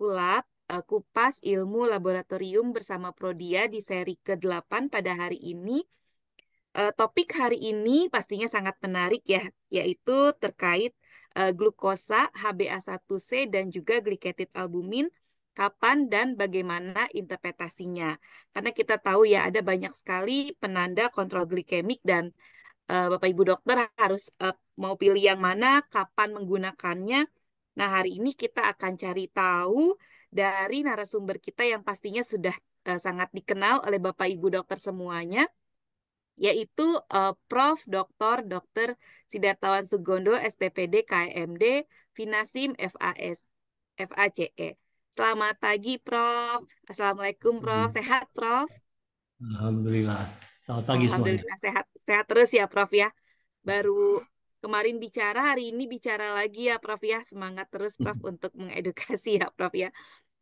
kulap, uh, kupas ilmu laboratorium bersama Prodia di seri ke-8 pada hari ini. Eh, topik hari ini pastinya sangat menarik ya, yaitu terkait eh, glukosa, HbA1c, dan juga glycated albumin, kapan dan bagaimana interpretasinya. Karena kita tahu ya ada banyak sekali penanda kontrol glikemik dan eh, Bapak Ibu dokter harus mau pilih yang mana, kapan menggunakannya, Nah, hari ini kita akan cari tahu dari narasumber kita yang pastinya sudah uh, sangat dikenal oleh Bapak Ibu dokter semuanya, yaitu uh, Prof. Dr. Dr. Sidartawan Sugondo, SPPD, KMD, Finasim, FAS, FACE. Selamat pagi, Prof. Assalamualaikum, Prof. Sehat, Prof. Alhamdulillah. Selamat pagi Alhamdulillah sehat sehat terus ya Prof ya. Baru Kemarin bicara, hari ini bicara lagi ya Prof ya. Semangat terus Prof mm-hmm. untuk mengedukasi ya Prof ya.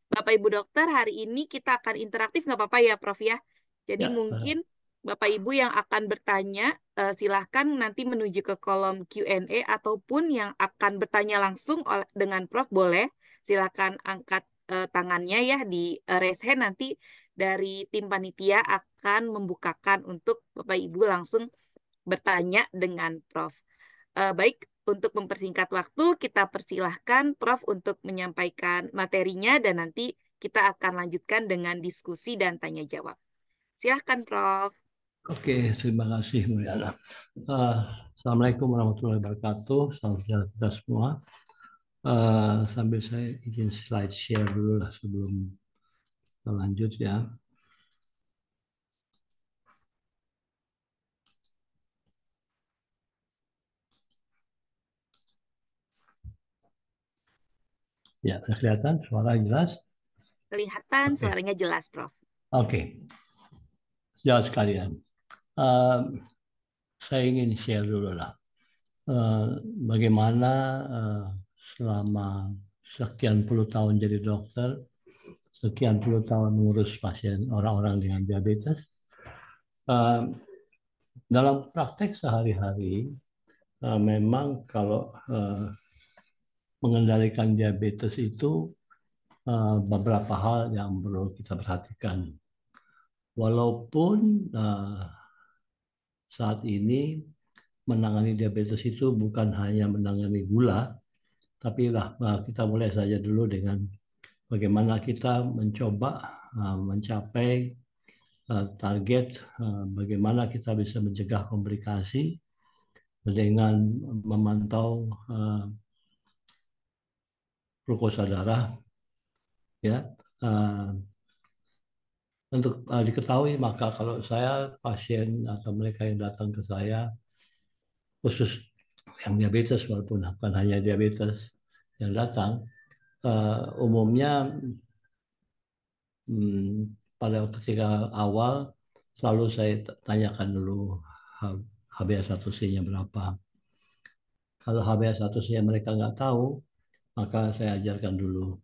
Bapak Ibu dokter, hari ini kita akan interaktif nggak apa-apa ya Prof ya. Jadi ya, mungkin eh. Bapak Ibu yang akan bertanya uh, silahkan nanti menuju ke kolom Q&A ataupun yang akan bertanya langsung dengan Prof boleh silahkan angkat eh, tangannya ya di uh, raise hand nanti dari tim panitia akan membukakan untuk Bapak Ibu langsung bertanya dengan Prof. Uh, baik, untuk mempersingkat waktu, kita persilahkan Prof untuk menyampaikan materinya dan nanti kita akan lanjutkan dengan diskusi dan tanya jawab. Silahkan Prof. Oke, terima kasih Bu Uh, eh, Assalamualaikum warahmatullahi wabarakatuh. Salam sejahtera semua. Uh, sambil saya izin slide share dulu lah sebelum kita lanjut ya. Ya, kelihatan suara jelas? Kelihatan okay. suaranya jelas, Prof. Oke. Okay. Jelas sekalian. Uh, saya ingin share dulu lah. Uh, bagaimana uh, selama sekian puluh tahun jadi dokter, sekian puluh tahun mengurus pasien orang-orang dengan diabetes. Uh, dalam praktek sehari-hari, uh, memang kalau uh, mengendalikan diabetes itu eh, beberapa hal yang perlu kita perhatikan. Walaupun eh, saat ini menangani diabetes itu bukan hanya menangani gula, tapi lah eh, kita mulai saja dulu dengan bagaimana kita mencoba mencapai target bagaimana kita bisa mencegah komplikasi dengan memantau glukosa darah ya uh, untuk uh, diketahui maka kalau saya pasien atau mereka yang datang ke saya khusus yang diabetes walaupun bukan hanya diabetes yang datang uh, umumnya hmm, pada ketika awal selalu saya tanyakan dulu HbA1c-nya berapa. Kalau HbA1c-nya mereka nggak tahu, maka saya ajarkan dulu.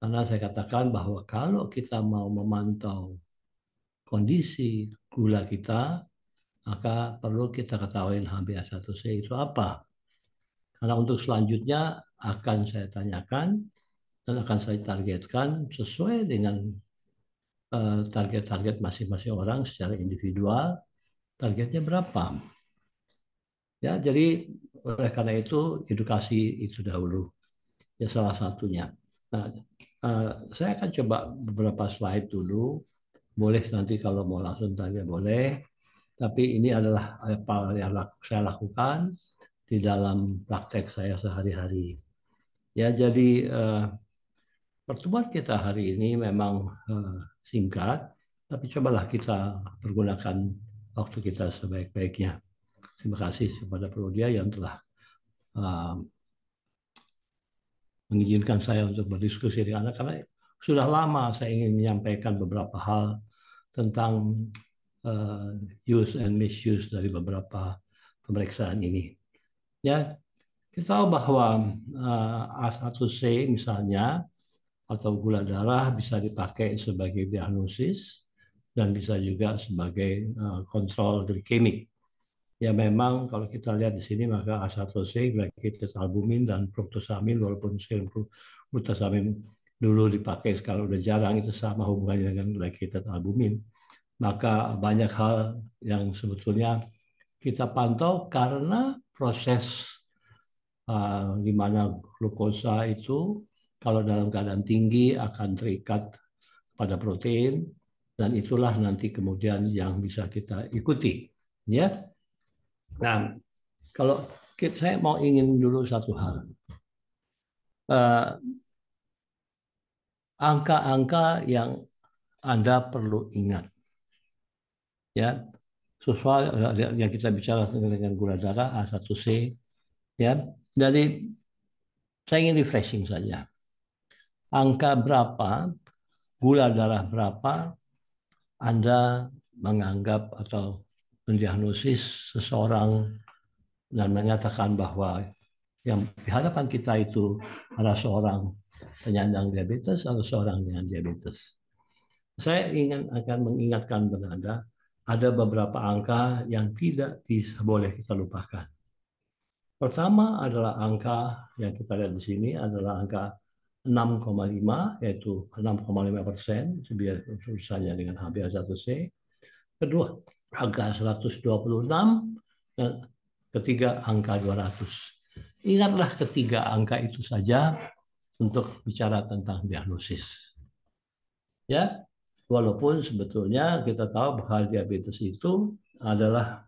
Karena saya katakan bahwa kalau kita mau memantau kondisi gula kita, maka perlu kita ketahui HbA1c itu apa. Karena untuk selanjutnya akan saya tanyakan dan akan saya targetkan sesuai dengan eh, target-target masing-masing orang secara individual, targetnya berapa. Ya, jadi oleh karena itu edukasi itu dahulu ya salah satunya. Nah, eh, saya akan coba beberapa slide dulu. Boleh nanti kalau mau langsung tanya boleh. Tapi ini adalah apa yang saya lakukan di dalam praktek saya sehari-hari. Ya jadi uh, pertemuan kita hari ini memang uh, singkat, tapi cobalah kita pergunakan waktu kita sebaik-baiknya. Terima kasih kepada Prodia yang telah uh, mengizinkan saya untuk berdiskusi dengan Anda karena sudah lama saya ingin menyampaikan beberapa hal tentang uh, use and misuse dari beberapa pemeriksaan ini. Ya, kita tahu bahwa uh, A1C misalnya atau gula darah bisa dipakai sebagai diagnosis dan bisa juga sebagai uh, glikemik. Ya memang kalau kita lihat di sini maka asatoksik, glycated albumin dan fruktosamin walaupun serum glutasamin dulu dipakai sekarang udah jarang itu sama hubungannya dengan glycated albumin. Maka banyak hal yang sebetulnya kita pantau karena proses uh, di mana glukosa itu kalau dalam keadaan tinggi akan terikat pada protein dan itulah nanti kemudian yang bisa kita ikuti ya Nah, kalau saya mau ingin dulu satu hal. Eh, angka-angka uh, yang Anda perlu ingat. Ya, sesuai yang kita bicara dengan gula darah A1C ya. Dari saya ingin refreshing saja. Angka berapa, gula darah berapa Anda menganggap atau mendiagnosis seseorang dan menyatakan bahwa yang di hadapan kita itu adalah seorang penyandang diabetes atau seorang dengan diabetes. Saya ingin akan mengingatkan kepada Anda, ada beberapa angka yang tidak bisa boleh kita lupakan. Pertama adalah angka yang kita lihat di sini adalah angka 6,5 yaitu 6,5 persen sebiasanya dengan HbA1c. Kedua angka 126, ketiga angka 200. Ingatlah ketiga angka itu saja untuk bicara tentang diagnosis. Ya, walaupun sebetulnya kita tahu bahwa diabetes itu adalah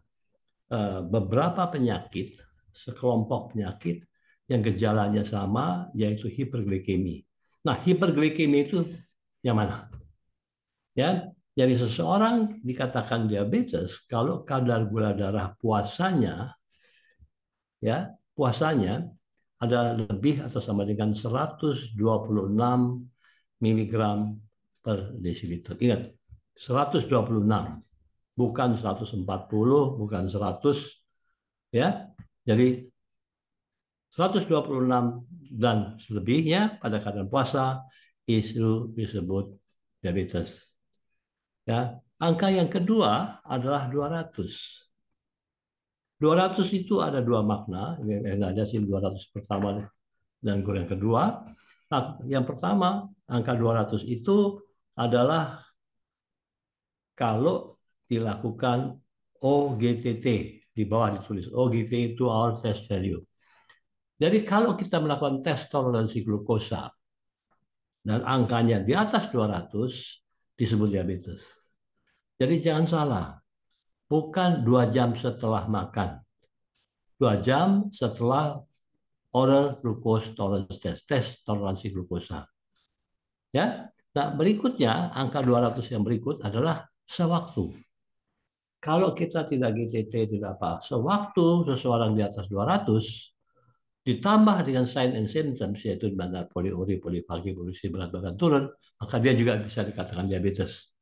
eh, beberapa penyakit, sekelompok penyakit yang gejalanya sama yaitu hiperglikemi. Nah, hiperglikemi itu yang mana? Ya, jadi seseorang dikatakan diabetes kalau kadar gula darah puasanya ya, puasanya ada lebih atau sama dengan 126 mg per desiliter. Ingat, 126 bukan 140, bukan 100 ya. Jadi 126 dan selebihnya pada kadar puasa itu disebut diabetes Ya, angka yang kedua adalah 200. 200 itu ada dua makna, ada sih 200 pertama dan yang kedua. Nah, yang pertama, angka 200 itu adalah kalau dilakukan OGTT di bawah ditulis OGTT itu our test value. Jadi kalau kita melakukan tes toleransi glukosa dan angkanya di atas 200, disebut diabetes. Jadi jangan salah, bukan dua jam setelah makan, dua jam setelah oral glucose tolerance test, tes toleransi glukosa. Ya, nah berikutnya angka 200 yang berikut adalah sewaktu. Kalau kita tidak GTT tidak apa, sewaktu seseorang di atas 200 ditambah dengan sign and symptoms yaitu bandar poliuri, polifagi, polisi berat badan turun, maka dia juga bisa dikatakan diabetes.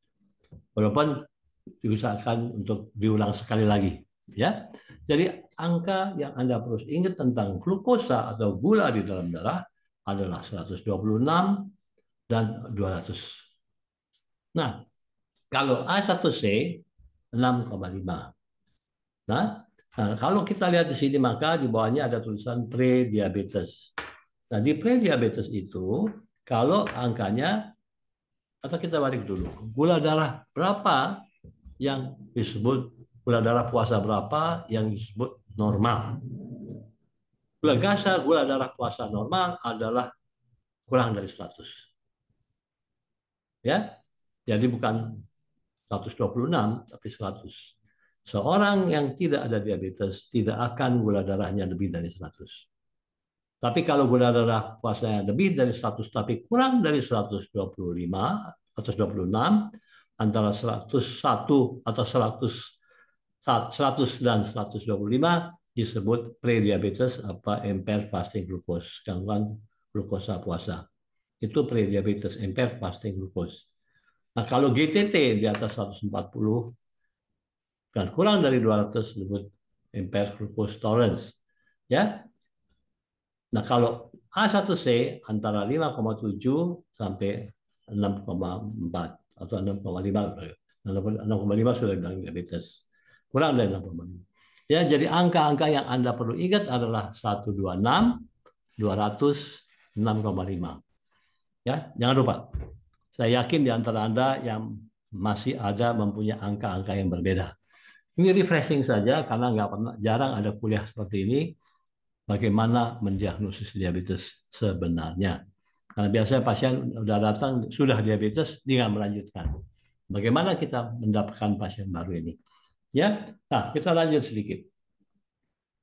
Walaupun diusahakan untuk diulang sekali lagi, ya. Jadi angka yang Anda perlu ingat tentang glukosa atau gula di dalam darah adalah 126 dan 200. Nah, kalau A1C 6,5. Nah, Nah, kalau kita lihat di sini maka di bawahnya ada tulisan pre-diabetes. Nah, di pre-diabetes itu kalau angkanya atau kita balik dulu. Gula darah berapa yang disebut gula darah puasa berapa yang disebut normal. Gula gasa, gula darah puasa normal adalah kurang dari 100. Ya. Jadi bukan 126 tapi 100. Seorang yang tidak ada diabetes tidak akan gula darahnya lebih dari 100. Tapi kalau gula darah puasanya lebih dari 100 tapi kurang dari 125 atau 126 antara 101 atau 100 100 dan 125 disebut prediabetes apa impaired fasting glucose gangguan glukosa puasa itu prediabetes impaired fasting glucose. Nah kalau GTT di atas 140 dan kurang dari 200 disebut impaired glucose tolerance. Ya. Nah, kalau A1C antara 5,7 sampai 6,4 atau 6,5 6,5 sudah bilang diabetes. Kurang dari 6,5. Ya, jadi angka-angka yang Anda perlu ingat adalah 126, 200, 6,5. Ya, jangan lupa. Saya yakin di antara Anda yang masih ada mempunyai angka-angka yang berbeda. Ini refreshing saja karena nggak pernah jarang ada kuliah seperti ini bagaimana mendiagnosis diabetes sebenarnya. Karena biasanya pasien sudah datang sudah diabetes tinggal melanjutkan. Bagaimana kita mendapatkan pasien baru ini? Ya, nah kita lanjut sedikit.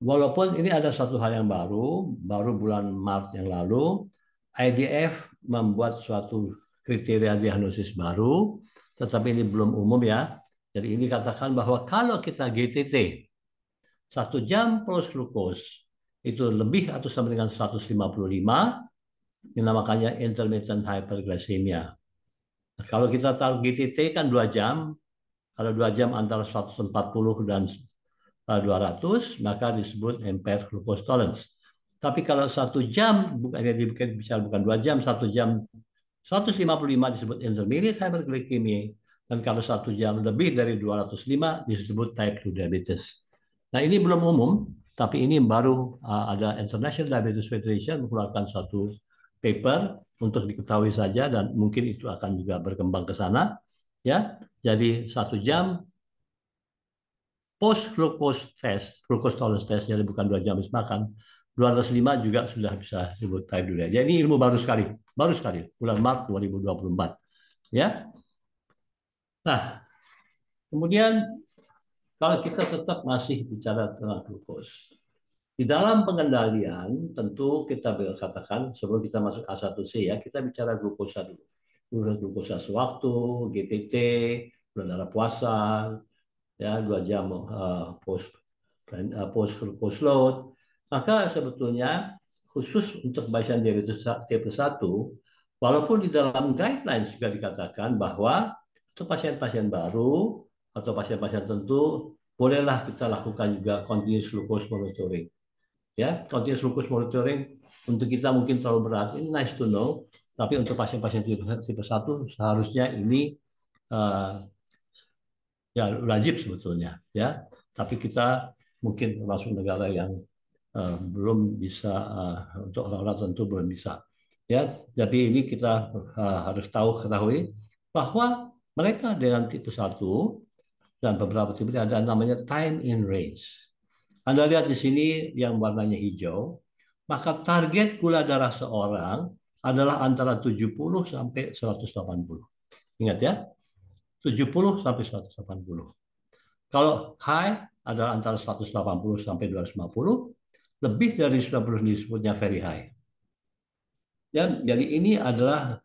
Walaupun ini ada satu hal yang baru, baru bulan Maret yang lalu, IDF membuat suatu kriteria diagnosis baru, tetapi ini belum umum ya. Jadi ini katakan bahwa kalau kita GTT satu jam plus glukos itu lebih atau sama dengan 155 ini namanya intermittent hyperglycemia. Nah, kalau kita taruh GTT kan dua jam, kalau dua jam antara 140 dan 200 eh, maka disebut impaired glucose tolerance. Tapi kalau satu jam bukan bicara bukan dua jam, satu jam 155 disebut intermittent hyperglycemia dan kalau satu jam lebih dari 205 disebut type 2 diabetes. Nah ini belum umum, tapi ini baru uh, ada International Diabetes Federation mengeluarkan satu paper untuk diketahui saja dan mungkin itu akan juga berkembang ke sana. Ya, jadi satu jam post glucose test, glucose tolerance test, jadi bukan dua jam habis makan, 205 juga sudah bisa disebut type 2. Jadi ini ilmu baru sekali, baru sekali, bulan Maret 2024. Ya, Nah, kemudian kalau kita tetap masih bicara tentang glukos, di dalam pengendalian, tentu kita katakan sebelum kita masuk A1C ya, kita bicara glukosa dulu. Glukosa sewaktu, GTT, bulan darah puasa, ya dua jam uh, post uh, post glucose load. Maka sebetulnya khusus untuk pasien diabetes tipe 1, walaupun di dalam guidelines juga dikatakan bahwa itu pasien-pasien baru atau pasien-pasien tentu bolehlah kita lakukan juga continuous glucose monitoring. Ya, continuous glucose monitoring untuk kita mungkin terlalu berat, ini nice to know, tapi untuk pasien-pasien tipe 1 seharusnya ini uh, ya wajib sebetulnya, ya. Tapi kita mungkin termasuk negara yang uh, belum bisa uh, untuk orang-orang tentu belum bisa. Ya, jadi ini kita uh, harus tahu ketahui bahwa mereka dengan tipe 1 dan beberapa tipe ada namanya time in range. Anda lihat di sini yang warnanya hijau, maka target gula darah seorang adalah antara 70 sampai 180. Ingat ya, 70 sampai 180. Kalau high adalah antara 180 sampai 250, lebih dari 90 disebutnya very high. Ya, jadi ini adalah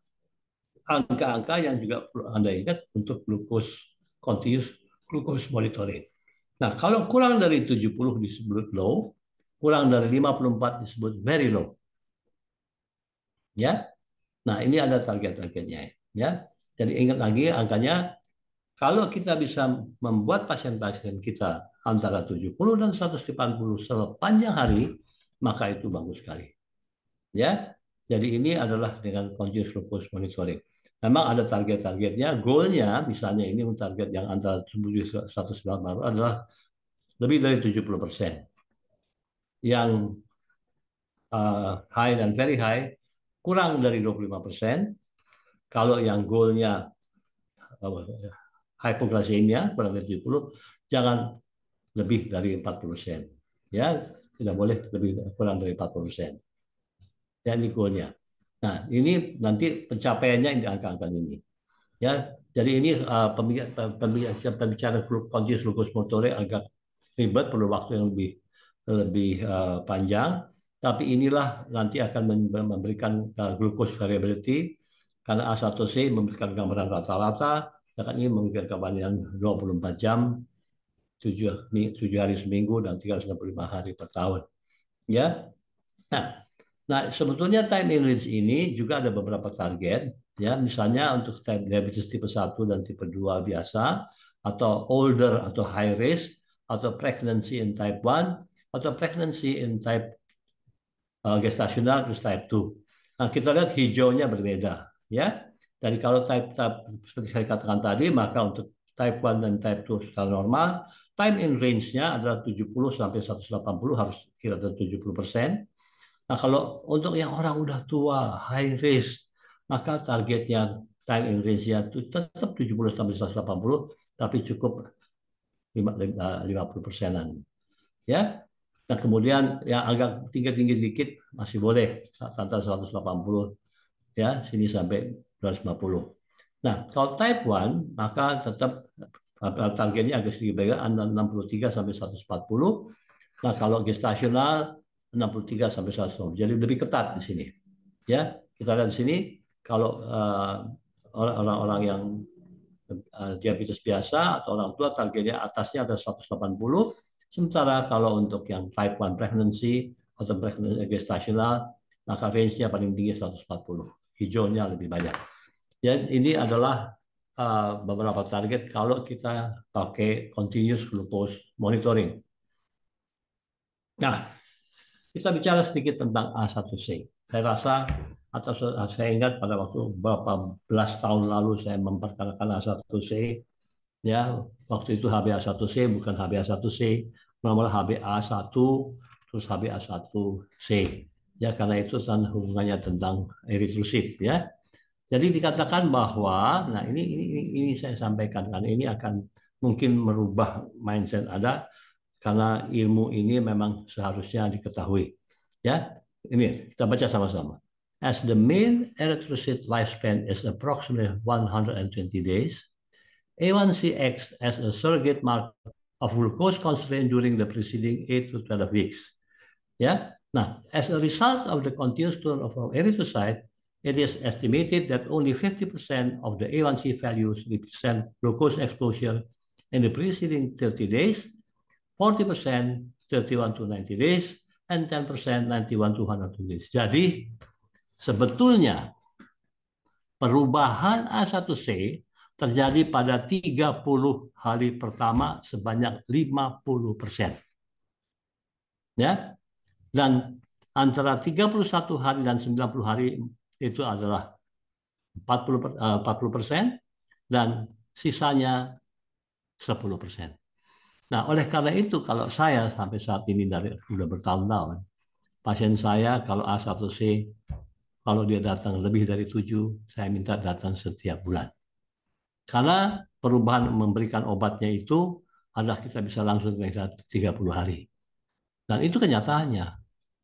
angka-angka yang juga perlu Anda ingat untuk glucose continuous glucose monitoring. Nah, kalau kurang dari 70 disebut low, kurang dari 54 disebut very low. Ya. Nah, ini ada target-targetnya ya. Jadi ingat lagi angkanya kalau kita bisa membuat pasien-pasien kita antara 70 dan 180 sepanjang hari, maka itu bagus sekali. Ya. Jadi ini adalah dengan continuous glucose monitoring memang ada target-targetnya. Goalnya misalnya ini target yang antara 190 adalah lebih dari 70 persen. Yang eh, high dan very high kurang dari 25 persen. Kalau yang goalnya uh, hypoglycemia kurang dari 70, jangan lebih dari 40 persen. Ya, tidak boleh lebih kurang dari 40 persen. Ya, ini goalnya. Nah, ini nanti pencapaiannya di angka-angka ini. Ya, jadi ini uh, pembicaraan kondisi lukus motorik agak ribet, perlu waktu yang lebih lebih uh, panjang. Tapi inilah nanti akan memberikan uh, variability karena A1C memberikan gambaran rata-rata, akan ini memberikan gambaran yang 24 jam, 7, 7 hari seminggu, dan 365 hari per tahun. Ya, Nah, Nah, sebetulnya time in range ini juga ada beberapa target ya, misalnya untuk type diabetes tipe 1 dan tipe 2 biasa atau older atau high risk atau pregnancy in type 1 atau pregnancy in type uh, gestational plus type 2. Nah, kita lihat hijaunya berbeda ya. jadi kalau type, type seperti saya katakan tadi, maka untuk type 1 dan type 2 secara normal, time in range-nya adalah 70 sampai 180 harus kira kira 70 persen. Nah, kalau untuk yang orang udah tua, high risk, maka targetnya time in nya itu tetap 70 sampai 180, tapi cukup 50 eh, persenan. Ya, dan kemudian yang agak tinggi-tinggi dikit masih boleh antara 180 ya sini sampai 250. Nah, kalau type 1 maka tetap eh, targetnya agak sedikit beda antara 63 sampai 140. Nah, kalau gestasional 63 sampai 100 Jadi lebih ketat di sini. Ya, kita lihat di sini kalau eh, orang-orang yang eh, diabetes biasa atau orang tua targetnya atasnya ada 180, sementara kalau untuk yang type 1 pregnancy atau pregnancy eh, gestasional maka range-nya paling tinggi 140. Hijaunya lebih banyak. Dan ya, ini adalah beberapa target kalau kita pakai continuous glucose monitoring. Nah, kita bicara sedikit tentang A1C. Saya rasa atau saya ingat pada waktu beberapa belas tahun lalu saya memperkenalkan A1C ya waktu itu HbA1c bukan HbA1c nomor HbA1 terus HbA1c ya karena itu dan hubungannya tentang eritrosit ya jadi dikatakan bahwa nah ini ini ini saya sampaikan karena ini akan mungkin merubah mindset ada karena ilmu ini memang seharusnya diketahui. Ya, ini kita baca sama-sama. As the mean erythrocyte lifespan is approximately 120 days, A1CX as a surrogate marker of glucose constraint during the preceding 8 to 12 weeks. Ya, nah, as a result of the continuous turn of erythrocyte, it is estimated that only 50% of the A1C values represent glucose exposure in the preceding 30 days 40% 31 to 90 days, and 10% 91 to 120 days. Jadi sebetulnya perubahan A1C terjadi pada 30 hari pertama sebanyak 50%. Ya. Dan antara 31 hari dan 90 hari itu adalah 40 40 eh, persen dan sisanya 10 persen. Nah, oleh karena itu kalau saya sampai saat ini dari sudah bertahun-tahun, pasien saya kalau A1C kalau dia datang lebih dari tujuh, saya minta datang setiap bulan. Karena perubahan memberikan obatnya itu adalah kita bisa langsung ke 30 hari. Dan itu kenyataannya.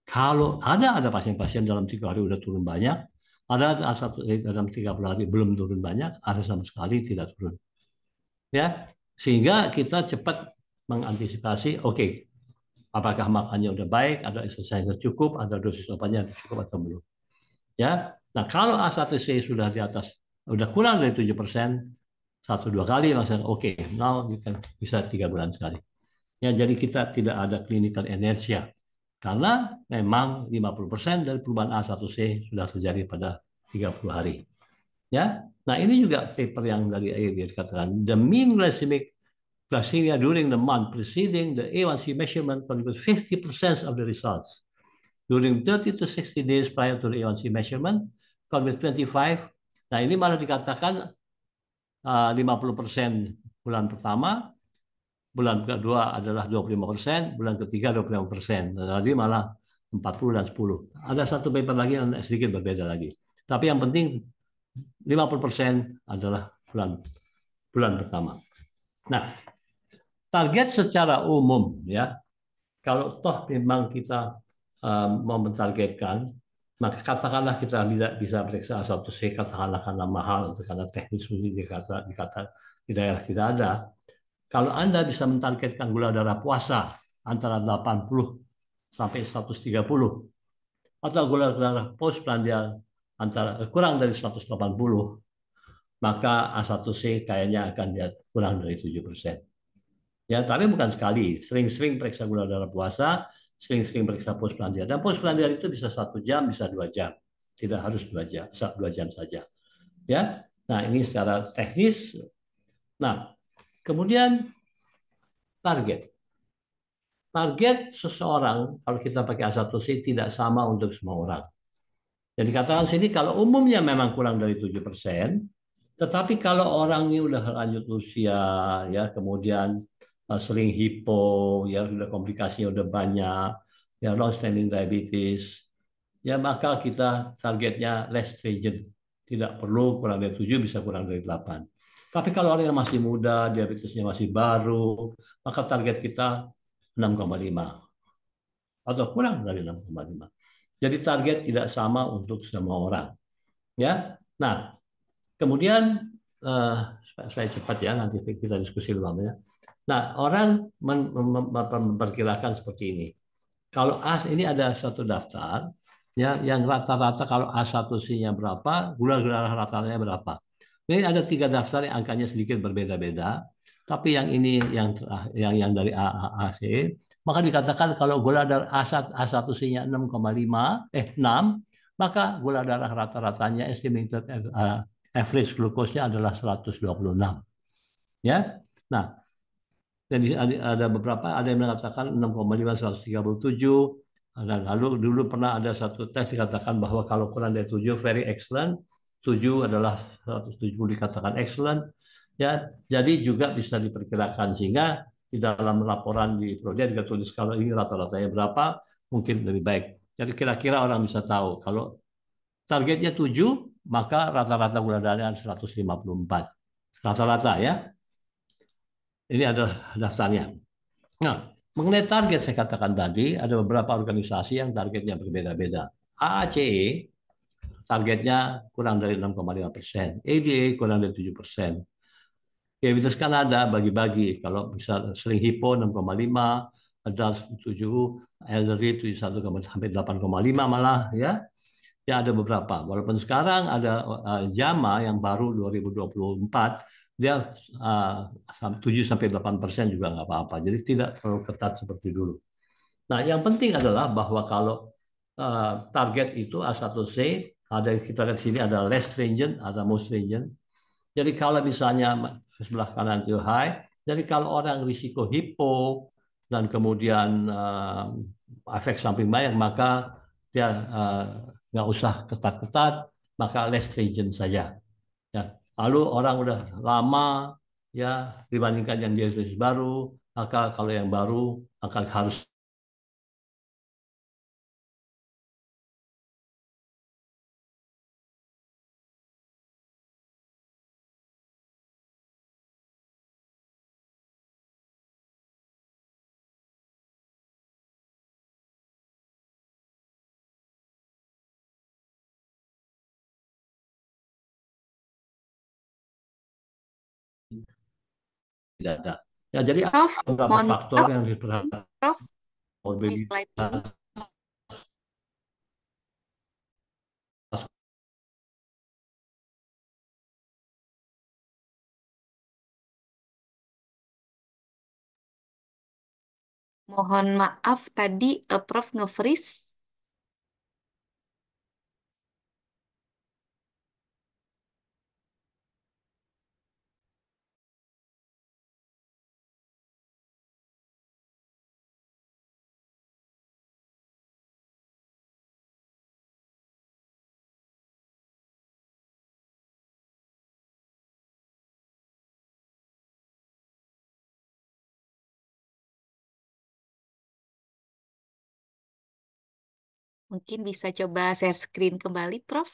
Kalau ada ada pasien-pasien dalam tiga hari udah turun banyak, ada satu dalam 30 hari belum turun banyak, ada sama sekali tidak turun. Ya, sehingga kita cepat mengantisipasi, oke, okay, apakah makannya udah baik, ada exercise yang cukup, ada dosis obatnya cukup atau belum. Ya. Nah, kalau A1C sudah di atas udah kurang dari 7%, satu dua kali maksudnya, oke, okay, now you can bisa tiga bulan sekali. Ya, jadi kita tidak ada clinical inertia karena memang 50% dari perubahan A1C sudah terjadi pada 30 hari. Ya. Nah, ini juga paper yang dari AI dikatakan the mean glycemic glycemia during the month preceding the A1C measurement contributes 50% of the results. During 30 to 60 days prior to the A1C measurement, contributes 25. Nah, ini malah dikatakan uh, 50% bulan pertama, bulan kedua adalah 25%, bulan ketiga 25%. Nah, tadi malah 40 dan 10. Ada satu paper lagi yang sedikit berbeda lagi. Tapi yang penting 50% adalah bulan bulan pertama. Nah, target secara umum ya kalau toh memang kita um, mau mentargetkan maka katakanlah kita tidak bisa periksa satu C katakanlah karena mahal karena teknis dikata dikata di daerah tidak ada kalau anda bisa mentargetkan gula darah puasa antara 80 sampai 130 atau gula darah post prandial antara eh, kurang dari 180 maka A1C kayaknya akan kurang dari 7 persen. Ya, tapi bukan sekali. Sering-sering periksa gula darah puasa, sering-sering periksa post pelantian. Dan post pelantian itu bisa satu jam, bisa dua jam. Tidak harus dua jam, dua jam saja. Ya, nah ini secara teknis. Nah, kemudian target. Target seseorang kalau kita pakai a tidak sama untuk semua orang. Jadi katakan sini kalau umumnya memang kurang dari tujuh persen, tetapi kalau orang ini udah lanjut usia, ya kemudian Eh, sering hipo, ya sudah komplikasinya udah banyak, ya long-standing diabetes, ya maka kita targetnya less stringent. Tidak perlu kurang dari tujuh bisa kurang dari delapan Tapi kalau orang yang masih muda, diabetesnya masih baru, maka target kita 6,5 atau kurang dari 6,5. Jadi target tidak sama untuk semua orang. Ya. Nah, kemudian uh, saya cepat ya nanti kita diskusi lebih lama ya. Nah, orang memperkirakan seperti ini. Kalau AS ini ada suatu daftar ya yang rata-rata kalau A1C-nya berapa, gula-gula rata-ratanya berapa. Ini ada tiga daftar yang angkanya sedikit berbeda-beda, tapi yang ini yang yang yang dari AAC, maka dikatakan kalau gula darah A1, A1C-nya 6,5 eh 6, maka gula darah rata-ratanya estimated eh, average glukosnya adalah 126. Ya. Nah, dan di, ada beberapa ada yang mengatakan 6,5137 dan lalu dulu pernah ada satu tes dikatakan bahwa kalau kurang dari 7 very excellent 7 adalah 170 dikatakan excellent ya jadi juga bisa diperkirakan sehingga di dalam laporan di proyek juga tulis kalau ini rata-ratanya berapa mungkin lebih baik jadi kira-kira orang bisa tahu kalau targetnya 7 maka rata-rata gula darahnya 154 rata-rata ya ini adalah daftarnya. Nah, mengenai target saya katakan tadi, ada beberapa organisasi yang targetnya berbeda-beda. AACE targetnya kurang dari 6,5 persen, ADA e, kurang dari 7 persen. Diabetes ya, Kanada bagi-bagi, kalau bisa sering hipo 6,5, adults 7, elderly 71, sampai 8,5 malah ya. Ya ada beberapa. Walaupun sekarang ada eh, JAMA yang baru 2024 dia ah, tujuh sampai delapan persen juga nggak apa-apa. Jadi tidak terlalu ketat seperti dulu. Nah, yang penting adalah bahwa kalau uh, target itu A1C ada yang kita lihat sini ada less stringent, ada most stringent. Jadi kalau misalnya sebelah kanan itu high, jadi kalau orang risiko hipo dan kemudian uh, efek samping banyak maka dia uh, nggak usah ketat-ketat, maka less stringent saja. Ya, Lalu orang udah lama ya dibandingkan yang Yesus baru, maka kalau yang baru akan harus tidak ada. Ya jadi Prof, beberapa mohon, faktor Prof, yang diperhatikan. Prof, Mohon maaf tadi uh, Prof nge-freeze. Mungkin bisa coba share screen kembali, Prof.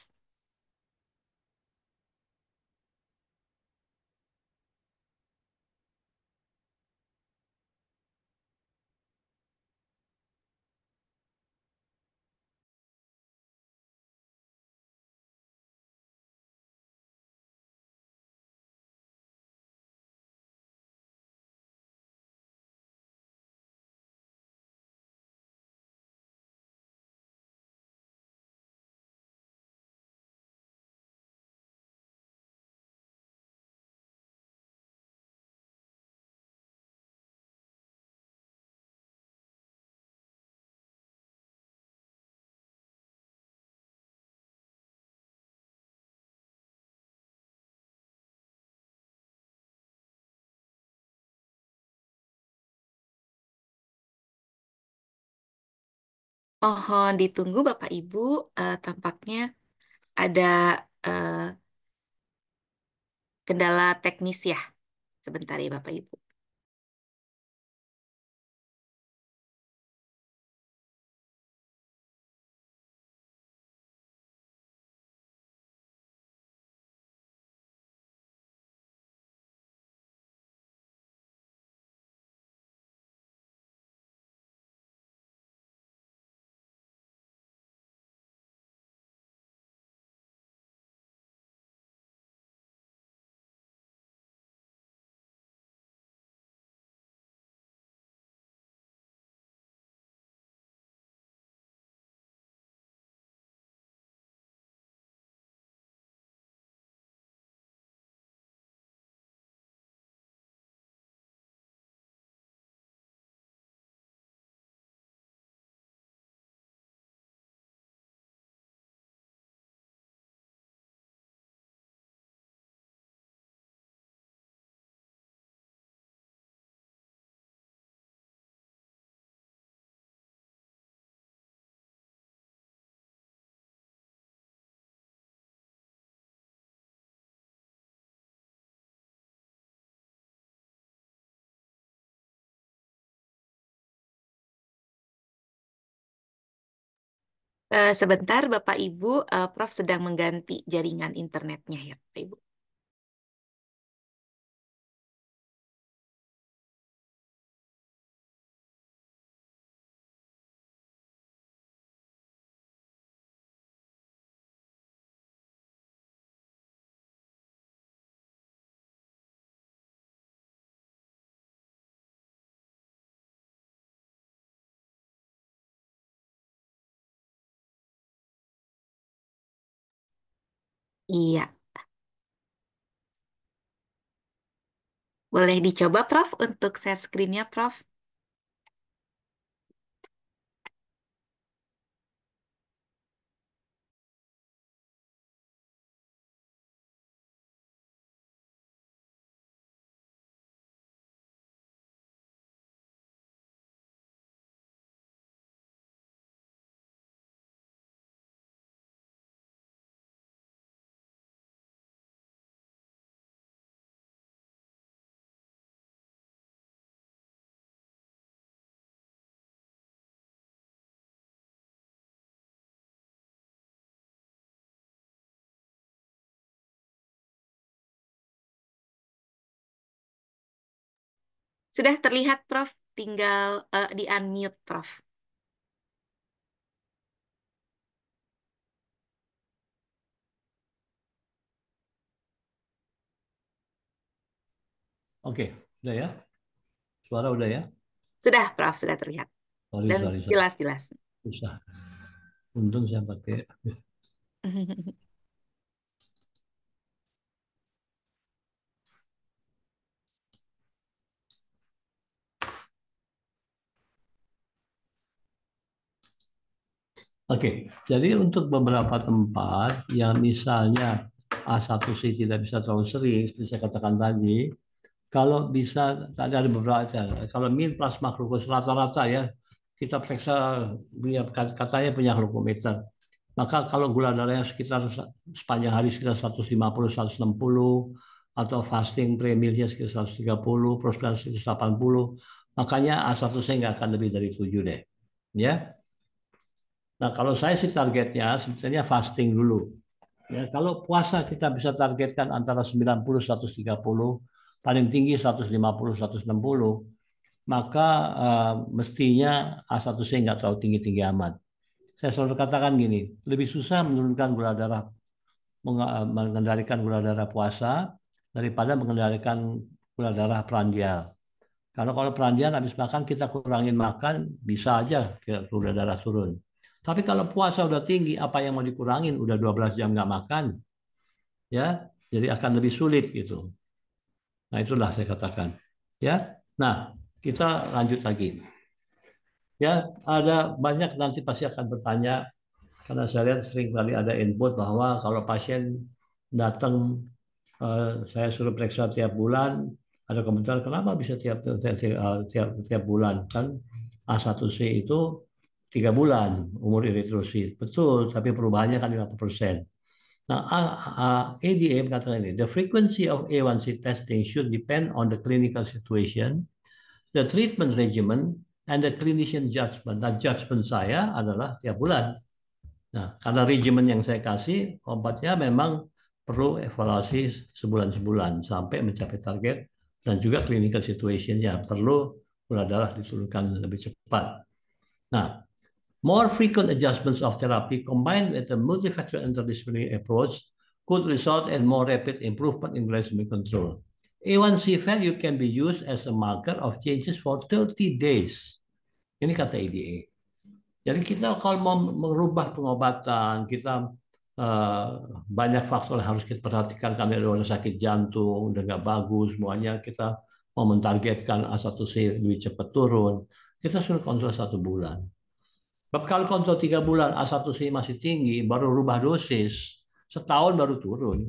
Mohon ditunggu Bapak Ibu, uh, tampaknya ada uh, kendala teknis ya. Sebentar ya Bapak Ibu. Eh, sebentar Bapak Ibu, uh, Prof sedang mengganti jaringan internetnya ya Bapak Ibu. Iya, boleh dicoba Prof untuk share screen-nya Prof. Sudah terlihat, Prof? Tinggal uh, eh, di-unmute, Prof. Oke, sudah ya? Suara udah ya? Sudah, Prof. Sudah terlihat. Sorry, oh, Dan jelas-jelas. Untung saya pakai Oke, jadi untuk beberapa tempat yang misalnya A1C tidak bisa terlalu sering, seperti saya katakan tadi, kalau bisa ada beberapa acara. Kalau min plasma glukosa rata-rata ya, kita periksa punya katanya punya glukometer. Maka kalau gula darahnya sekitar sepanjang hari sekitar 150 160 atau fasting premilnya sekitar 130, delapan 180, makanya A1C nggak akan lebih dari 7 deh. Ya, Nah, kalau saya sih targetnya sebetulnya fasting dulu. Ya, kalau puasa kita bisa targetkan antara 90 130, paling tinggi 150 160, maka uh, mestinya A1C nggak terlalu tinggi-tinggi amat. Saya selalu katakan gini, lebih susah menurunkan gula darah eh, mengendalikan gula darah puasa daripada mengendalikan gula darah prandial. Karena kalau prandial habis makan kita kurangin makan bisa aja gula darah turun. Tapi kalau puasa udah tinggi, apa yang mau dikurangin? Udah 12 jam nggak makan. Ya, jadi akan lebih sulit gitu. Nah, itulah saya katakan. Ya. Nah, kita lanjut lagi. Ya, ada banyak nanti pasti akan bertanya karena saya lihat sering kali ada input bahwa kalau pasien datang eh, saya suruh periksa tiap bulan ada komentar kenapa bisa tiap tiap, tiap, tiap bulan kan A1C itu tiga bulan umur eritrosit. Betul, tapi perubahannya kan 50 persen. Nah, ADA mengatakan ini, the frequency of A1C testing should depend on the clinical situation, the treatment regimen, and the clinician judgment. Nah, judgment saya adalah tiap bulan. Nah, karena regimen yang saya kasih, obatnya memang perlu evaluasi sebulan-sebulan sampai mencapai target dan juga clinical situation-nya perlu gula darah diturunkan lebih cepat. Nah, More frequent adjustments of therapy combined with a multifactorial interdisciplinary approach could result in more rapid improvement in glycemic control. A1C value can be used as a marker of changes for 30 days. Ini kata ADA. Jadi kita kalau mau merubah pengobatan, kita uh, banyak faktor yang harus kita perhatikan karena ada orang sakit jantung, udah nggak bagus semuanya, kita mau mentargetkan A1C lebih cepat turun, kita suruh kontrol satu bulan. Bekal kontrol tiga bulan A1C masih tinggi, baru rubah dosis, setahun baru turun.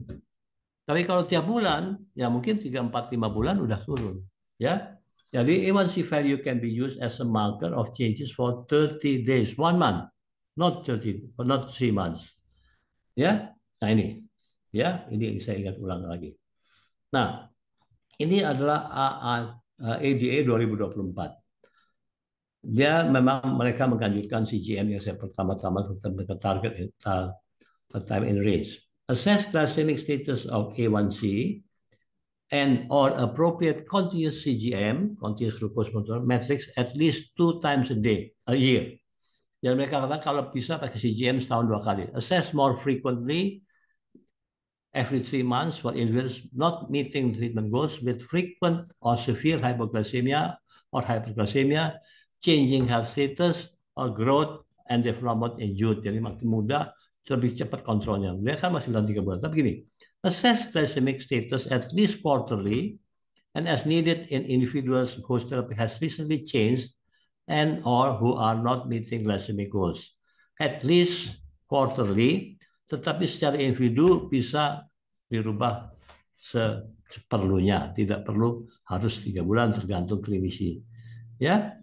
Tapi kalau tiap bulan, ya mungkin tiga empat lima bulan udah turun. Ya, Jadi A1C value can be used as a marker of changes for 30 days, one month, not 30, not three months. Ya, nah ini, ya ini yang saya ingat ulang lagi. Nah, ini adalah ADA 2024 dia ya, memang mereka menganjurkan CGM yang saya pertama-tama tentang target eh, time in range. Assess glycemic status of A1C and or appropriate continuous CGM, continuous glucose monitor matrix at least two times a day, a year. Jadi mereka katakan kalau bisa pakai CGM setahun dua kali. Assess more frequently every three months for individuals not meeting treatment goals with frequent or severe hypoglycemia or hyperglycemia changing health status, uh, growth, and development in youth. Jadi makin muda, lebih cepat kontrolnya. kan masih dalam tiga bulan. Tapi gini, assess glycemic status at least quarterly and as needed in individuals whose therapy has recently changed and or who are not meeting glycemic goals. At least quarterly, tetapi secara individu bisa dirubah seperlunya. Tidak perlu harus tiga bulan tergantung klinisi. Ya,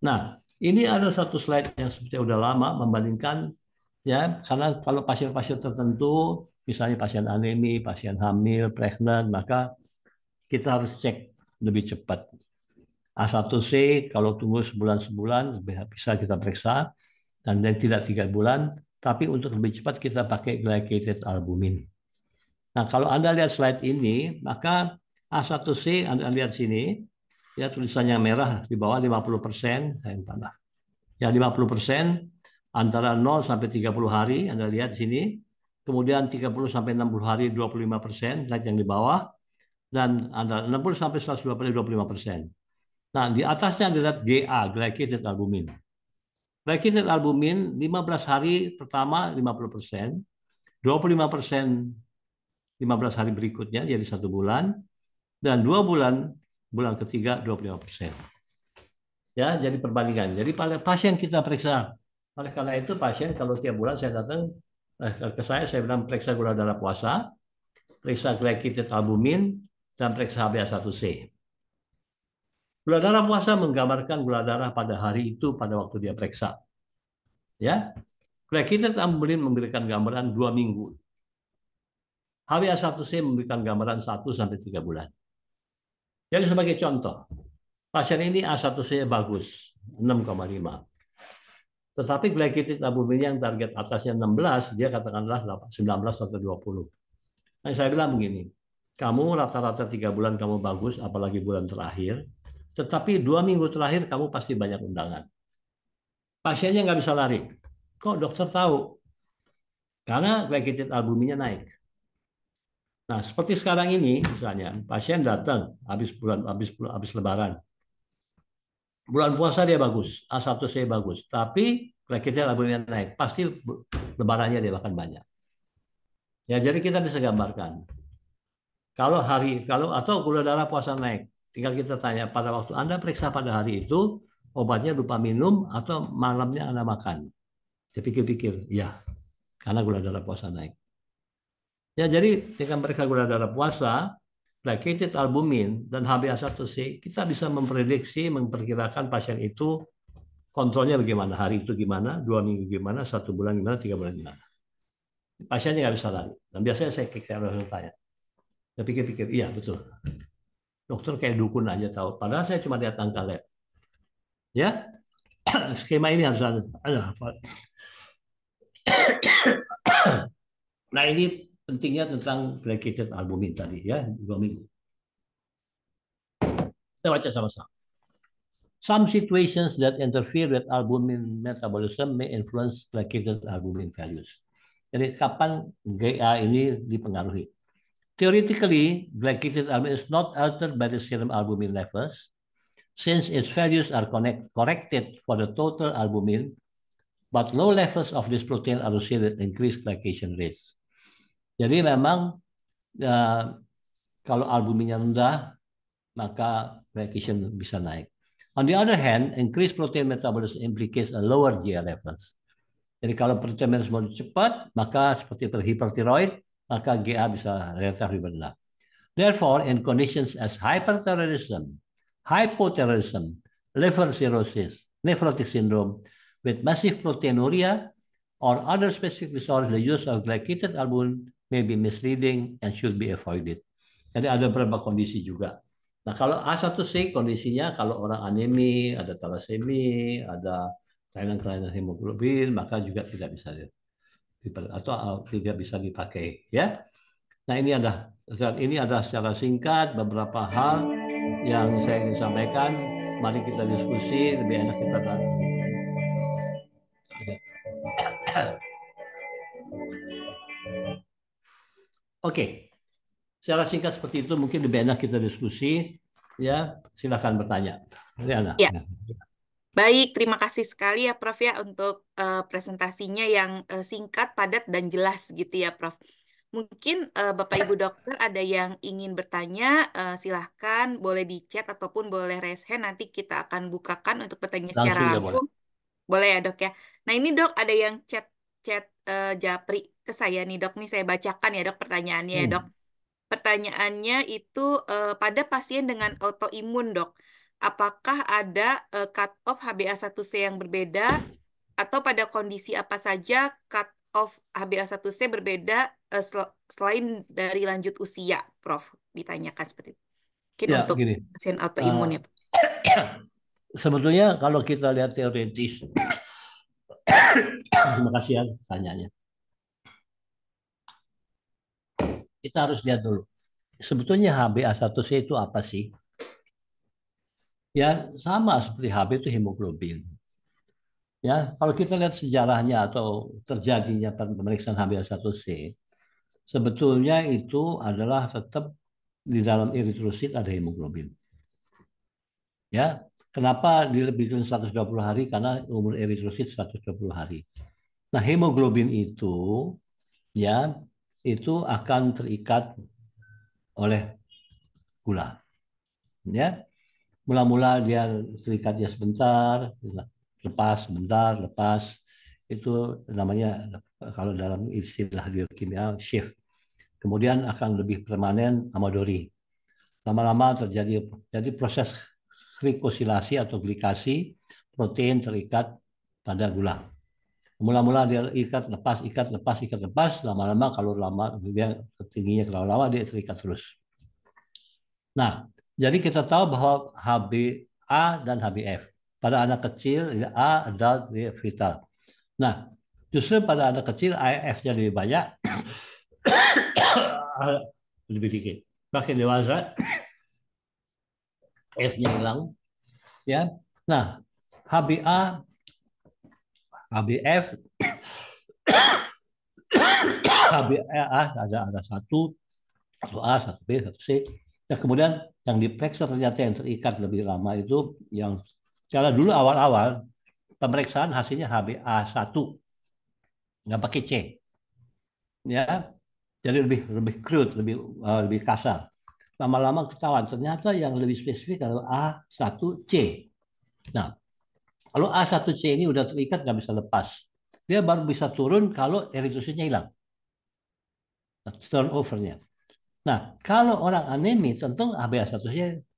Nah, ini ada satu slide yang sebetulnya udah lama membandingkan ya karena kalau pasien-pasien tertentu misalnya pasien anemi, pasien hamil, pregnant, maka kita harus cek lebih cepat. A1C kalau tunggu sebulan-sebulan bisa kita periksa dan dan tidak tiga bulan, tapi untuk lebih cepat kita pakai glycated albumin. Nah, kalau Anda lihat slide ini, maka A1C Anda lihat sini, ya tulisannya merah di bawah 50 persen saya tanah. Ya 50 persen antara 0 sampai 30 hari Anda lihat di sini. Kemudian 30 sampai 60 hari 25 persen lihat yang di bawah dan antara 60 sampai 120 hari 25 persen. Nah di atasnya Anda lihat GA glycated albumin. Glycated albumin 15 hari pertama 50 persen, 25 persen 15 hari berikutnya jadi satu bulan dan dua bulan bulan ketiga 25 persen. Ya, jadi perbandingan. Jadi pada pasien kita periksa. Oleh karena itu pasien kalau tiap bulan saya datang eh, ke saya, saya bilang periksa gula darah puasa, periksa glycated albumin, dan periksa HbA1c. Gula darah puasa menggambarkan gula darah pada hari itu pada waktu dia periksa. Ya, glycated albumin memberikan gambaran dua minggu. HbA1c memberikan gambaran satu sampai tiga bulan. Jadi sebagai contoh, pasien ini a 1 c bagus, 6,5. Tetapi glycated albuminnya yang target atasnya 16, dia katakanlah 19 atau 20. Nah, saya bilang begini, kamu rata-rata tiga bulan kamu bagus, apalagi bulan terakhir, tetapi dua minggu terakhir kamu pasti banyak undangan. Pasiennya nggak bisa lari. Kok dokter tahu? Karena glycated albuminnya naik. Nah, seperti sekarang ini misalnya pasien datang habis bulan habis habis lebaran. Bulan puasa dia bagus, A1C bagus, tapi kreditnya laboratory naik, pasti lebarannya dia makan banyak. Ya, jadi kita bisa gambarkan. Kalau hari kalau atau gula darah puasa naik, tinggal kita tanya pada waktu Anda periksa pada hari itu obatnya lupa minum atau malamnya Anda makan. saya pikir pikir ya. Karena gula darah puasa naik. Ya, jadi dengan mereka gula darah puasa, glycated nah, albumin dan HbA1c, kita bisa memprediksi, memperkirakan pasien itu kontrolnya bagaimana, hari itu gimana, dua minggu gimana, satu bulan gimana, tiga bulan gimana. Pasiennya nggak bisa lari. Dan biasanya saya kira tanya. Saya pikir-pikir, iya betul. Dokter kayak dukun aja tahu. Padahal saya cuma lihat angka lab. Ya, skema ini harus ada. Nah ini pentingnya tentang Black Albumin tadi ya dua minggu. Kita baca sama-sama. Some situations that interfere with albumin metabolism may influence glycated albumin values. Jadi kapan GA ini dipengaruhi? Theoretically, glycated albumin is not altered by the serum albumin levels since its values are connect, corrected for the total albumin, but low levels of this protein are associated with increased glycation rates. Jadi memang ya, kalau albuminnya rendah, maka vacation bisa naik. On the other hand, increased protein metabolism implicates a lower GI levels. Jadi kalau protein metabolism cepat, maka seperti hipertiroid, maka GI bisa relatif rendah. Therefore, in conditions as hyperthyroidism, hypothyroidism, liver cirrhosis, nephrotic syndrome, with massive proteinuria or other specific disorders, the use of glycated albumin may be misleading, and should be avoided. Jadi ada beberapa kondisi juga. Nah kalau A1C kondisinya kalau orang anemi, ada talasemi, ada kelainan-kelainan hemoglobin, maka juga tidak bisa atau uh, tidak bisa dipakai. Ya. Nah ini adalah ini adalah secara singkat beberapa hal yang saya ingin sampaikan. Mari kita diskusi lebih enak kita tahu. Oke, secara singkat seperti itu mungkin lebih enak kita diskusi. Ya, silakan bertanya. Riana. Ya. Baik, terima kasih sekali ya Prof ya untuk uh, presentasinya yang uh, singkat, padat dan jelas gitu ya Prof. Mungkin uh, Bapak Ibu dokter ada yang ingin bertanya, uh, silahkan boleh di chat ataupun boleh raise hand nanti kita akan bukakan untuk pertanyaan secara ya, Boleh. boleh ya dok ya. Nah ini dok ada yang chat chat uh, Japri ke saya nih dok, nih saya bacakan ya dok pertanyaannya ya hmm. dok. Pertanyaannya itu uh, pada pasien dengan autoimun dok, apakah ada uh, eh, cut off HbA1c yang berbeda atau pada kondisi apa saja cut off HbA1c berbeda uh, sel selain dari lanjut usia, Prof? Ditanyakan seperti itu. Kita ya, untuk gini. pasien autoimun uh, ya. Sebetulnya kalau kita lihat teoritis Terima kasih ya tanyanya. Kita harus lihat dulu. Sebetulnya HbA1c itu apa sih? Ya, sama seperti Hb itu hemoglobin. Ya, kalau kita lihat sejarahnya atau terjadinya pemeriksaan HbA1c, sebetulnya itu adalah tetap di dalam eritrosit ada hemoglobin. Ya, Kenapa dilebihkan 120 hari? Karena umur eritrosit 120 hari. Nah, hemoglobin itu ya itu akan terikat oleh gula. Ya. Mula-mula dia terikat ya sebentar, lepas sebentar, lepas. Itu namanya kalau dalam istilah biokimia shift. Kemudian akan lebih permanen amadori. Lama-lama terjadi jadi proses glikosilasi atau glikasi protein terikat pada gula. Mula-mula dia ikat lepas, ikat lepas, ikat lepas. Lama-lama kalau lama dia tingginya terlalu lama dia terikat terus. Nah, jadi kita tahu bahwa HbA dan HbF pada anak kecil ya, A adalah dia vital. Nah, justru pada anak kecil AF-nya lebih banyak, lebih dikit. Makin dewasa F-nya hilang. Ya. Nah, HBA HBF HBA ada ada satu satu A, satu B, satu C. Nah, kemudian yang diperiksa ternyata yang terikat lebih lama itu yang cara dulu awal-awal pemeriksaan hasilnya HbA1 nggak pakai C ya jadi lebih lebih crude lebih uh, lebih kasar lama-lama ketahuan ternyata yang lebih spesifik adalah A1C. Nah, kalau A1C ini udah terikat nggak bisa lepas. Dia baru bisa turun kalau eritrositnya hilang. Nah, turnovernya. Nah, kalau orang anemi tentu ABA1C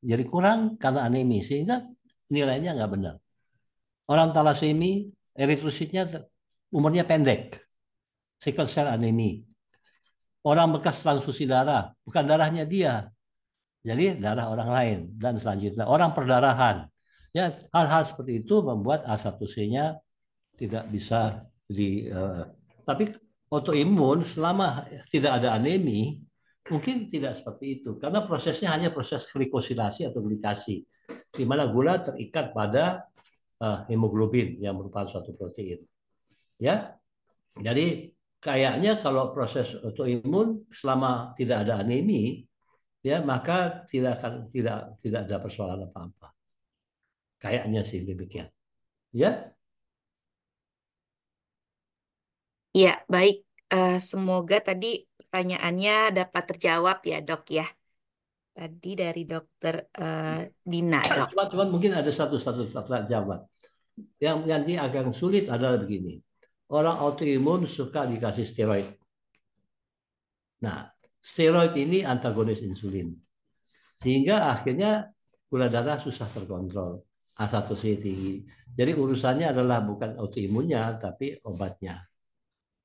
jadi kurang karena anemi sehingga nilainya nggak benar. Orang talasemi eritrositnya umurnya pendek. Sickle cell anemi. Orang bekas transfusi darah, bukan darahnya dia, jadi darah orang lain dan selanjutnya orang perdarahan. Ya hal-hal seperti itu membuat asap tusinya tidak bisa di uh, tapi autoimun selama tidak ada anemi mungkin tidak seperti itu karena prosesnya hanya proses glikosilasi atau glikasi di mana gula terikat pada uh, hemoglobin yang merupakan suatu protein. Ya. Jadi kayaknya kalau proses autoimun selama tidak ada anemi ya maka tidak akan tidak tidak ada persoalan apa-apa. Kayaknya sih demikian. Ya. Ya, baik. Uh, semoga tadi pertanyaannya dapat terjawab ya, Dok ya. Tadi dari dokter uh, Dina, Dok. Cuma, cuma mungkin ada satu-satu tata jawab. Yang nanti agak sulit adalah begini. Orang autoimun suka dikasih steroid. Nah, steroid ini antagonis insulin. Sehingga akhirnya gula darah susah terkontrol. A1C tinggi. Jadi urusannya adalah bukan autoimunnya tapi obatnya.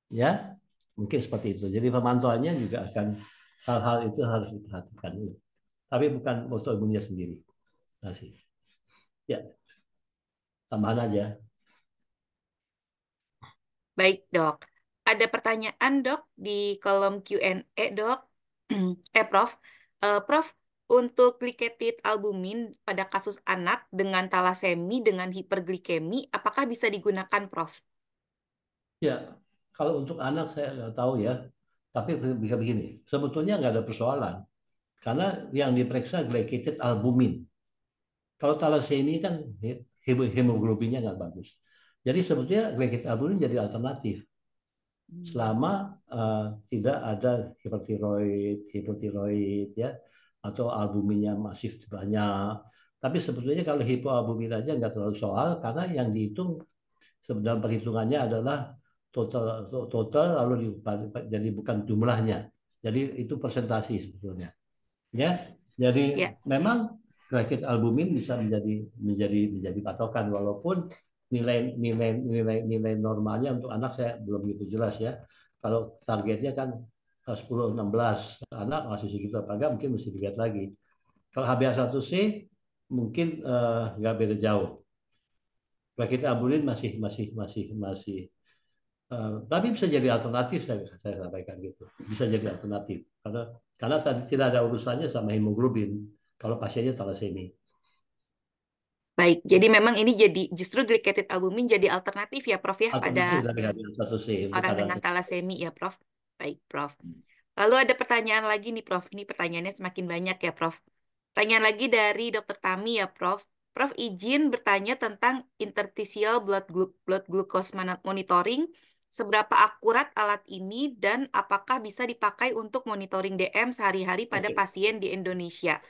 Ya, mungkin seperti itu. Jadi pemantauannya juga akan hal-hal itu harus diperhatikan Tapi bukan autoimunnya sendiri. Masih. Ya. Tambahan aja. Baik, Dok. Ada pertanyaan, Dok, di kolom Q&A, Dok. eh Prof, uh, Prof, untuk glycated albumin pada kasus anak dengan talasemi dengan hiperglikemi, apakah bisa digunakan, Prof? Ya, kalau untuk anak saya nggak tahu ya, tapi bisa begini, sebetulnya nggak ada persoalan, karena yang diperiksa glycated albumin. Kalau talasemi kan hemoglobinnya nggak bagus. Jadi sebetulnya glycated albumin jadi alternatif selama uh, tidak ada hipertiroid, hipotiroid ya atau albuminnya masih banyak. Tapi sebetulnya kalau hipoalbumin aja nggak terlalu soal karena yang dihitung sebenarnya perhitungannya adalah total total lalu jadi bukan jumlahnya. Jadi itu presentasi sebetulnya. Ya. Jadi ya. memang penyakit albumin bisa menjadi menjadi menjadi patokan walaupun nilai nilai nilai nilai normalnya untuk anak saya belum gitu jelas ya. Kalau targetnya kan 10 eh, 16 anak masih segitu apa enggak mungkin mesti dilihat lagi. Kalau HbA1c mungkin eh, nggak nggak beda jauh. Rakit abulin masih masih masih masih Uh, tapi bisa jadi alternatif saya, saya sampaikan gitu bisa jadi alternatif karena karena tidak ada urusannya sama hemoglobin kalau pasiennya talasemi Baik, jadi memang ini jadi justru glycated albumin jadi alternatif ya Prof ya pada orang dengan talasemi ya Prof. Baik Prof. Hmm. Lalu ada pertanyaan lagi nih Prof. Ini pertanyaannya semakin banyak ya Prof. Pertanyaan lagi dari Dr. Tami ya Prof. Prof izin bertanya tentang interstitial blood, glu blood glucose monitoring. Seberapa akurat alat ini dan apakah bisa dipakai untuk monitoring DM sehari-hari pada okay. pasien di Indonesia?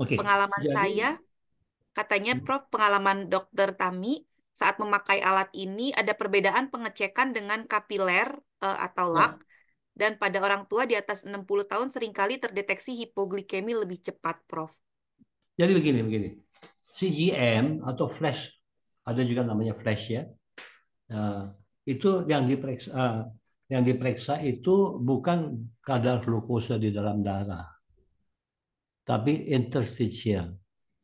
Okay. Pengalaman jadi, saya Katanya hmm. Prof, pengalaman dokter Tami saat memakai alat ini ada perbedaan pengecekan dengan kapiler uh, atau lak. Hmm. Dan pada orang tua di atas 60 tahun seringkali terdeteksi hipoglikemi lebih cepat, Prof. Jadi begini, begini. CGM atau flash, ada juga namanya flash ya. Uh, itu yang diperiksa uh, yang diperiksa itu bukan kadar glukosa di dalam darah, tapi interstitial.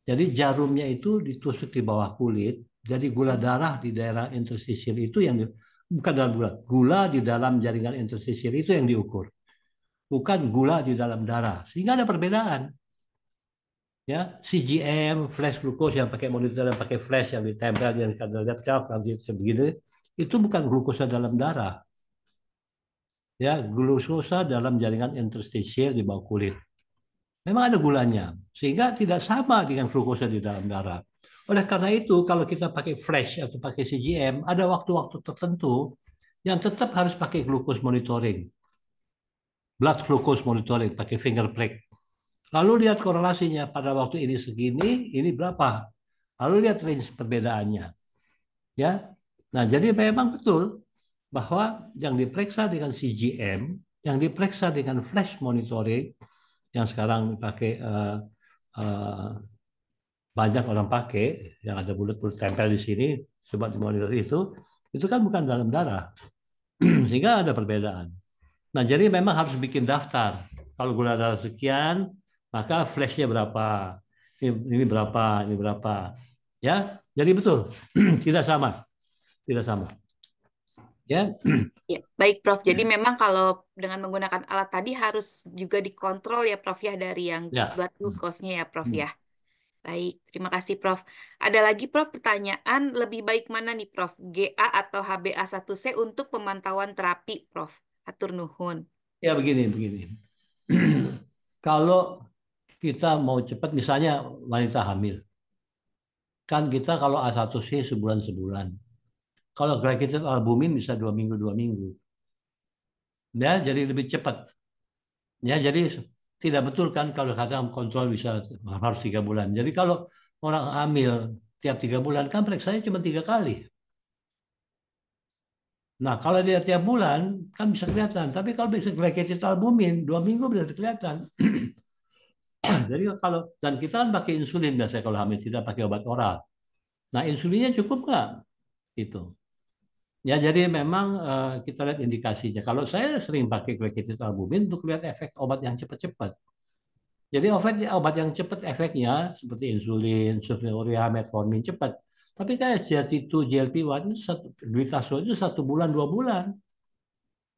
Jadi jarumnya itu ditusuk di bawah kulit. Jadi gula darah di daerah interstisial itu yang di, bukan dalam gula, gula di dalam jaringan interstisial itu yang diukur, bukan gula di dalam darah. Sehingga ada perbedaan. Ya, CGM, flash glukos yang pakai monitor dan pakai flash yang ditempel yang kadang cap nanti sebegini itu bukan glukosa dalam darah. Ya, glukosa dalam jaringan interstisial di bawah kulit. Memang ada gulanya, sehingga tidak sama dengan glukosa di dalam darah. Oleh karena itu, kalau kita pakai flash atau pakai CGM, ada waktu-waktu tertentu yang tetap harus pakai glukos monitoring. Blood glucose monitoring, pakai finger prick. Lalu lihat korelasinya pada waktu ini segini, ini berapa. Lalu lihat range perbedaannya. Ya, Nah, jadi memang betul bahwa yang diperiksa dengan CGM, yang diperiksa dengan flash monitoring, yang sekarang pakai uh, uh, banyak orang pakai yang ada bulat-bulat tempel di sini coba di monitor itu itu kan bukan dalam darah sehingga ada perbedaan. Nah jadi memang harus bikin daftar kalau gula darah sekian maka flashnya berapa ini, ini berapa ini berapa ya jadi betul tidak sama tidak sama. Ya. ya. Baik Prof, jadi hmm. memang kalau dengan menggunakan alat tadi harus juga dikontrol ya Prof ya dari yang ya. buat glukosnya ya Prof hmm. ya. Baik, terima kasih Prof. Ada lagi Prof pertanyaan, lebih baik mana nih Prof, GA atau HbA1c untuk pemantauan terapi Prof? Atur nuhun. Ya begini, begini. kalau kita mau cepat, misalnya wanita hamil, kan kita kalau A1C sebulan-sebulan, kalau glycated albumin bisa dua minggu dua minggu. Ya, jadi lebih cepat. Ya, jadi tidak betul kan kalau kata kontrol bisa harus tiga bulan. Jadi kalau orang hamil tiap tiga bulan kan periksanya cuma tiga kali. Nah, kalau dia tiap bulan kan bisa kelihatan. Tapi kalau bisa glycated albumin, dua minggu bisa kelihatan. Jadi kalau dan kita kan pakai insulin biasanya kalau hamil tidak pakai obat oral. Nah, insulinnya cukup nggak? Itu. Ya, jadi memang uh, kita lihat indikasinya. Kalau saya sering pakai glycated albumin untuk lihat efek obat yang cepat-cepat. Jadi obat obat yang cepat efeknya seperti insulin, sulfuria, metformin cepat. Tapi kayak GLP-2, GLP-1, glitason itu satu bulan, dua bulan.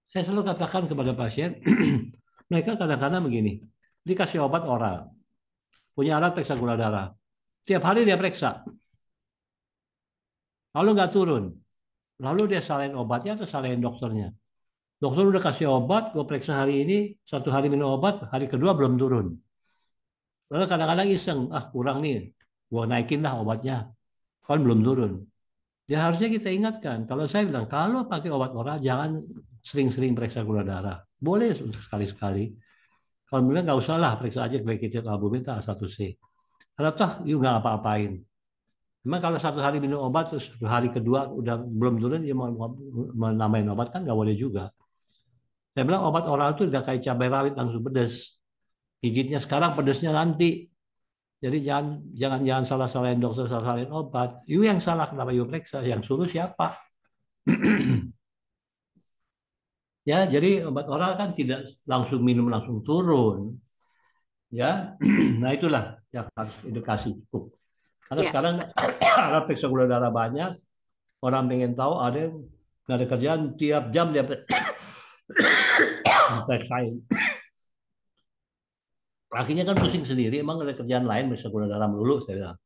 Saya selalu katakan kepada pasien, mereka kadang-kadang begini, dikasih obat oral, punya alat periksa gula darah. Tiap hari dia periksa. Lalu nggak turun lalu dia salahin obatnya atau salahin dokternya dokter udah kasih obat gue periksa hari ini satu hari minum obat hari kedua belum turun lalu kadang-kadang iseng ah kurang nih gue naikin lah obatnya kan belum turun ya harusnya kita ingatkan kalau saya bilang kalau pakai obat oral jangan sering-sering periksa gula darah boleh untuk sekali-sekali kalau bilang nggak usah lah periksa aja glycated albumin A1C karena toh yuk nggak apa-apain Emang kalau satu hari minum obat terus hari kedua udah belum turun dia mau menambahin obat kan nggak boleh juga. Saya bilang obat oral itu udah kayak cabai rawit langsung pedes, Gigitnya sekarang pedesnya nanti. Jadi jangan jangan jangan salah salahin dokter salah salahin obat. You yang salah kenapa you periksa yang suruh siapa? ya jadi obat oral kan tidak langsung minum langsung turun. Ya, nah itulah yang harus edukasi cukup. Karena ya. sekarang periksa gula darah banyak, orang ingin tahu ada nggak ada kerjaan tiap jam dia periksain. Akhirnya kan pusing sendiri, emang ada kerjaan lain gula darah melulu, saya bilang.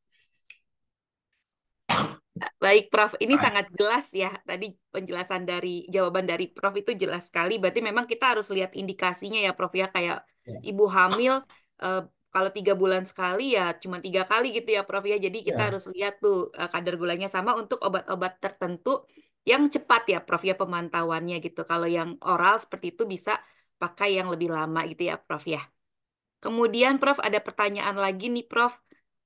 Baik, Prof. Ini ah. sangat jelas ya. Tadi penjelasan dari jawaban dari Prof itu jelas sekali. Berarti memang kita harus lihat indikasinya ya, Prof ya. Kayak ya. ibu hamil eh, kalau tiga bulan sekali ya cuma tiga kali gitu ya Prof ya. Jadi kita ya. harus lihat tuh eh, kadar gulanya sama untuk obat-obat tertentu yang cepat ya Prof ya pemantauannya gitu. Kalau yang oral seperti itu bisa pakai yang lebih lama gitu ya Prof ya. Kemudian Prof ada pertanyaan lagi nih Prof.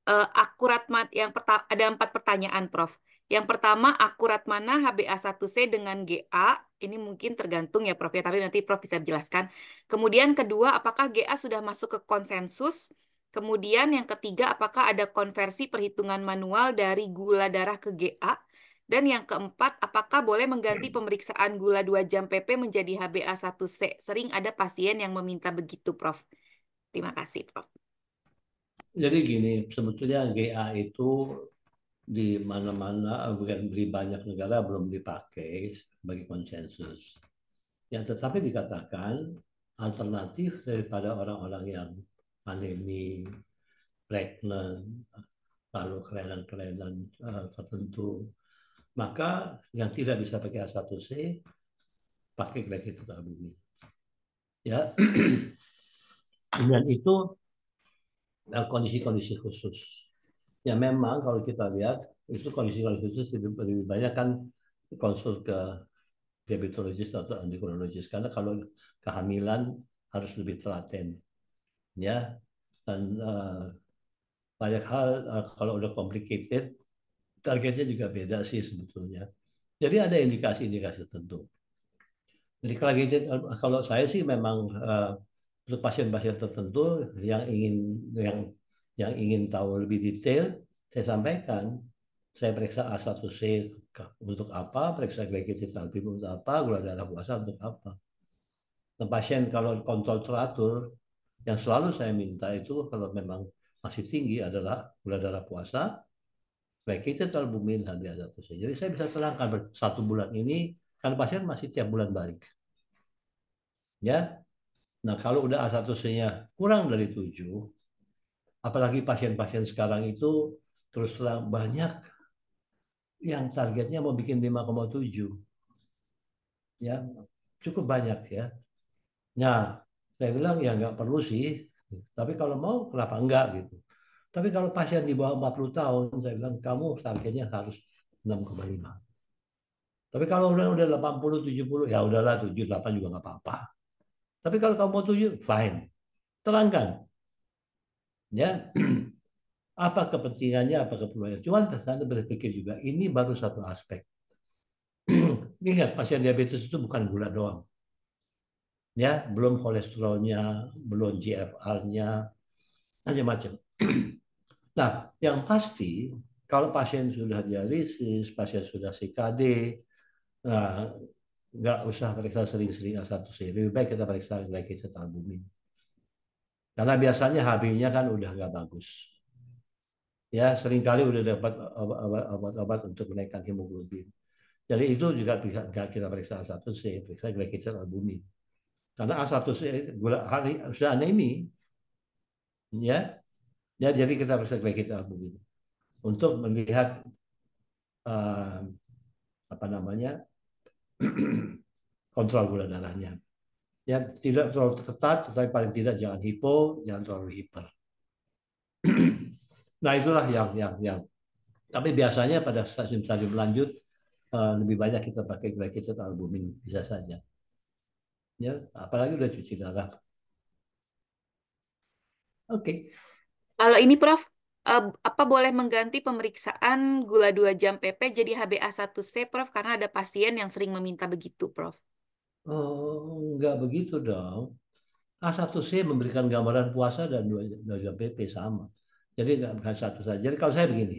Uh, akurat mat yang ada empat pertanyaan Prof. Yang pertama, akurat mana HbA1c dengan GA? Ini mungkin tergantung ya Prof ya, tapi nanti Prof bisa jelaskan. Kemudian kedua, apakah GA sudah masuk ke konsensus? Kemudian yang ketiga, apakah ada konversi perhitungan manual dari gula darah ke GA? Dan yang keempat, apakah boleh mengganti pemeriksaan gula 2 jam PP menjadi HbA1c? Sering ada pasien yang meminta begitu, Prof. Terima kasih, Prof. Jadi gini, sebetulnya GA itu di mana-mana bukan beli banyak negara belum dipakai sebagai konsensus. Yang tetapi dikatakan alternatif daripada orang-orang yang pandemi, pregnant, lalu kelainan-kelainan eh, tertentu, maka yang tidak bisa pakai A1C pakai kredit bumi. Ya, dengan itu eh, kondisi-kondisi khusus Ya memang kalau kita lihat itu kondisi khusus lebih, banyak kan konsul ke diabetologis atau endokrinologis karena kalau kehamilan harus lebih telaten ya dan uh, banyak hal uh, kalau udah complicated targetnya juga beda sih sebetulnya jadi ada indikasi-indikasi tertentu jadi kalau saya sih memang uh, untuk pasien-pasien tertentu yang ingin yang yang ingin tahu lebih detail, saya sampaikan. Saya periksa A1C untuk apa, periksa glycated tadi untuk apa, gula darah puasa untuk apa. Nah, pasien kalau kontrol teratur, yang selalu saya minta itu kalau memang masih tinggi adalah gula darah puasa, glycated albumin, a 1 c Jadi saya bisa terangkan satu bulan ini, kalau pasien masih tiap bulan balik. Ya, Nah, kalau udah A1C-nya kurang dari tujuh. Apalagi pasien-pasien sekarang itu terus terang banyak yang targetnya mau bikin 5,7. Ya, cukup banyak ya. Nah, saya bilang ya nggak perlu sih, tapi kalau mau kenapa enggak gitu. Tapi kalau pasien di bawah 40 tahun, saya bilang kamu targetnya harus 6,5. Tapi kalau udah udah 80 70 ya udahlah 7 8 juga nggak apa-apa. Tapi kalau kamu mau 7 fine. Terangkan ya apa kepentingannya, apa keperluannya. Cuman Anda berpikir juga, ini baru satu aspek. Ingat, pasien diabetes itu bukan gula doang. Ya, belum kolesterolnya, belum GFR-nya, macam-macam. nah, yang pasti kalau pasien sudah dialisis, pasien sudah CKD, nah, nggak usah periksa sering-sering A1C. Lebih baik kita periksa lagi satu albumin karena biasanya HB-nya kan udah nggak bagus. Ya, seringkali udah dapat obat-obat untuk menaikkan hemoglobin. Jadi itu juga bisa nggak kita periksa A1C, periksa glycogen albumin. Karena A1C gula hari sudah anemi, ya, ya jadi kita periksa glycogen albumin untuk melihat uh, apa namanya kontrol gula darahnya ya tidak terlalu ketat, tetapi paling tidak jangan hipo, jangan terlalu hiper. nah itulah yang yang yang. Tapi biasanya pada stadium-stadium lanjut eh, lebih banyak kita pakai glycated albumin bisa saja. Ya, apalagi udah cuci darah. Oke. Okay. Kalau ini Prof, eh, apa boleh mengganti pemeriksaan gula 2 jam PP jadi HbA1c Prof karena ada pasien yang sering meminta begitu Prof. Enggak oh, begitu dong. A1C memberikan gambaran puasa dan dua jam PP sama. Jadi enggak bukan satu saja. Jadi kalau saya begini,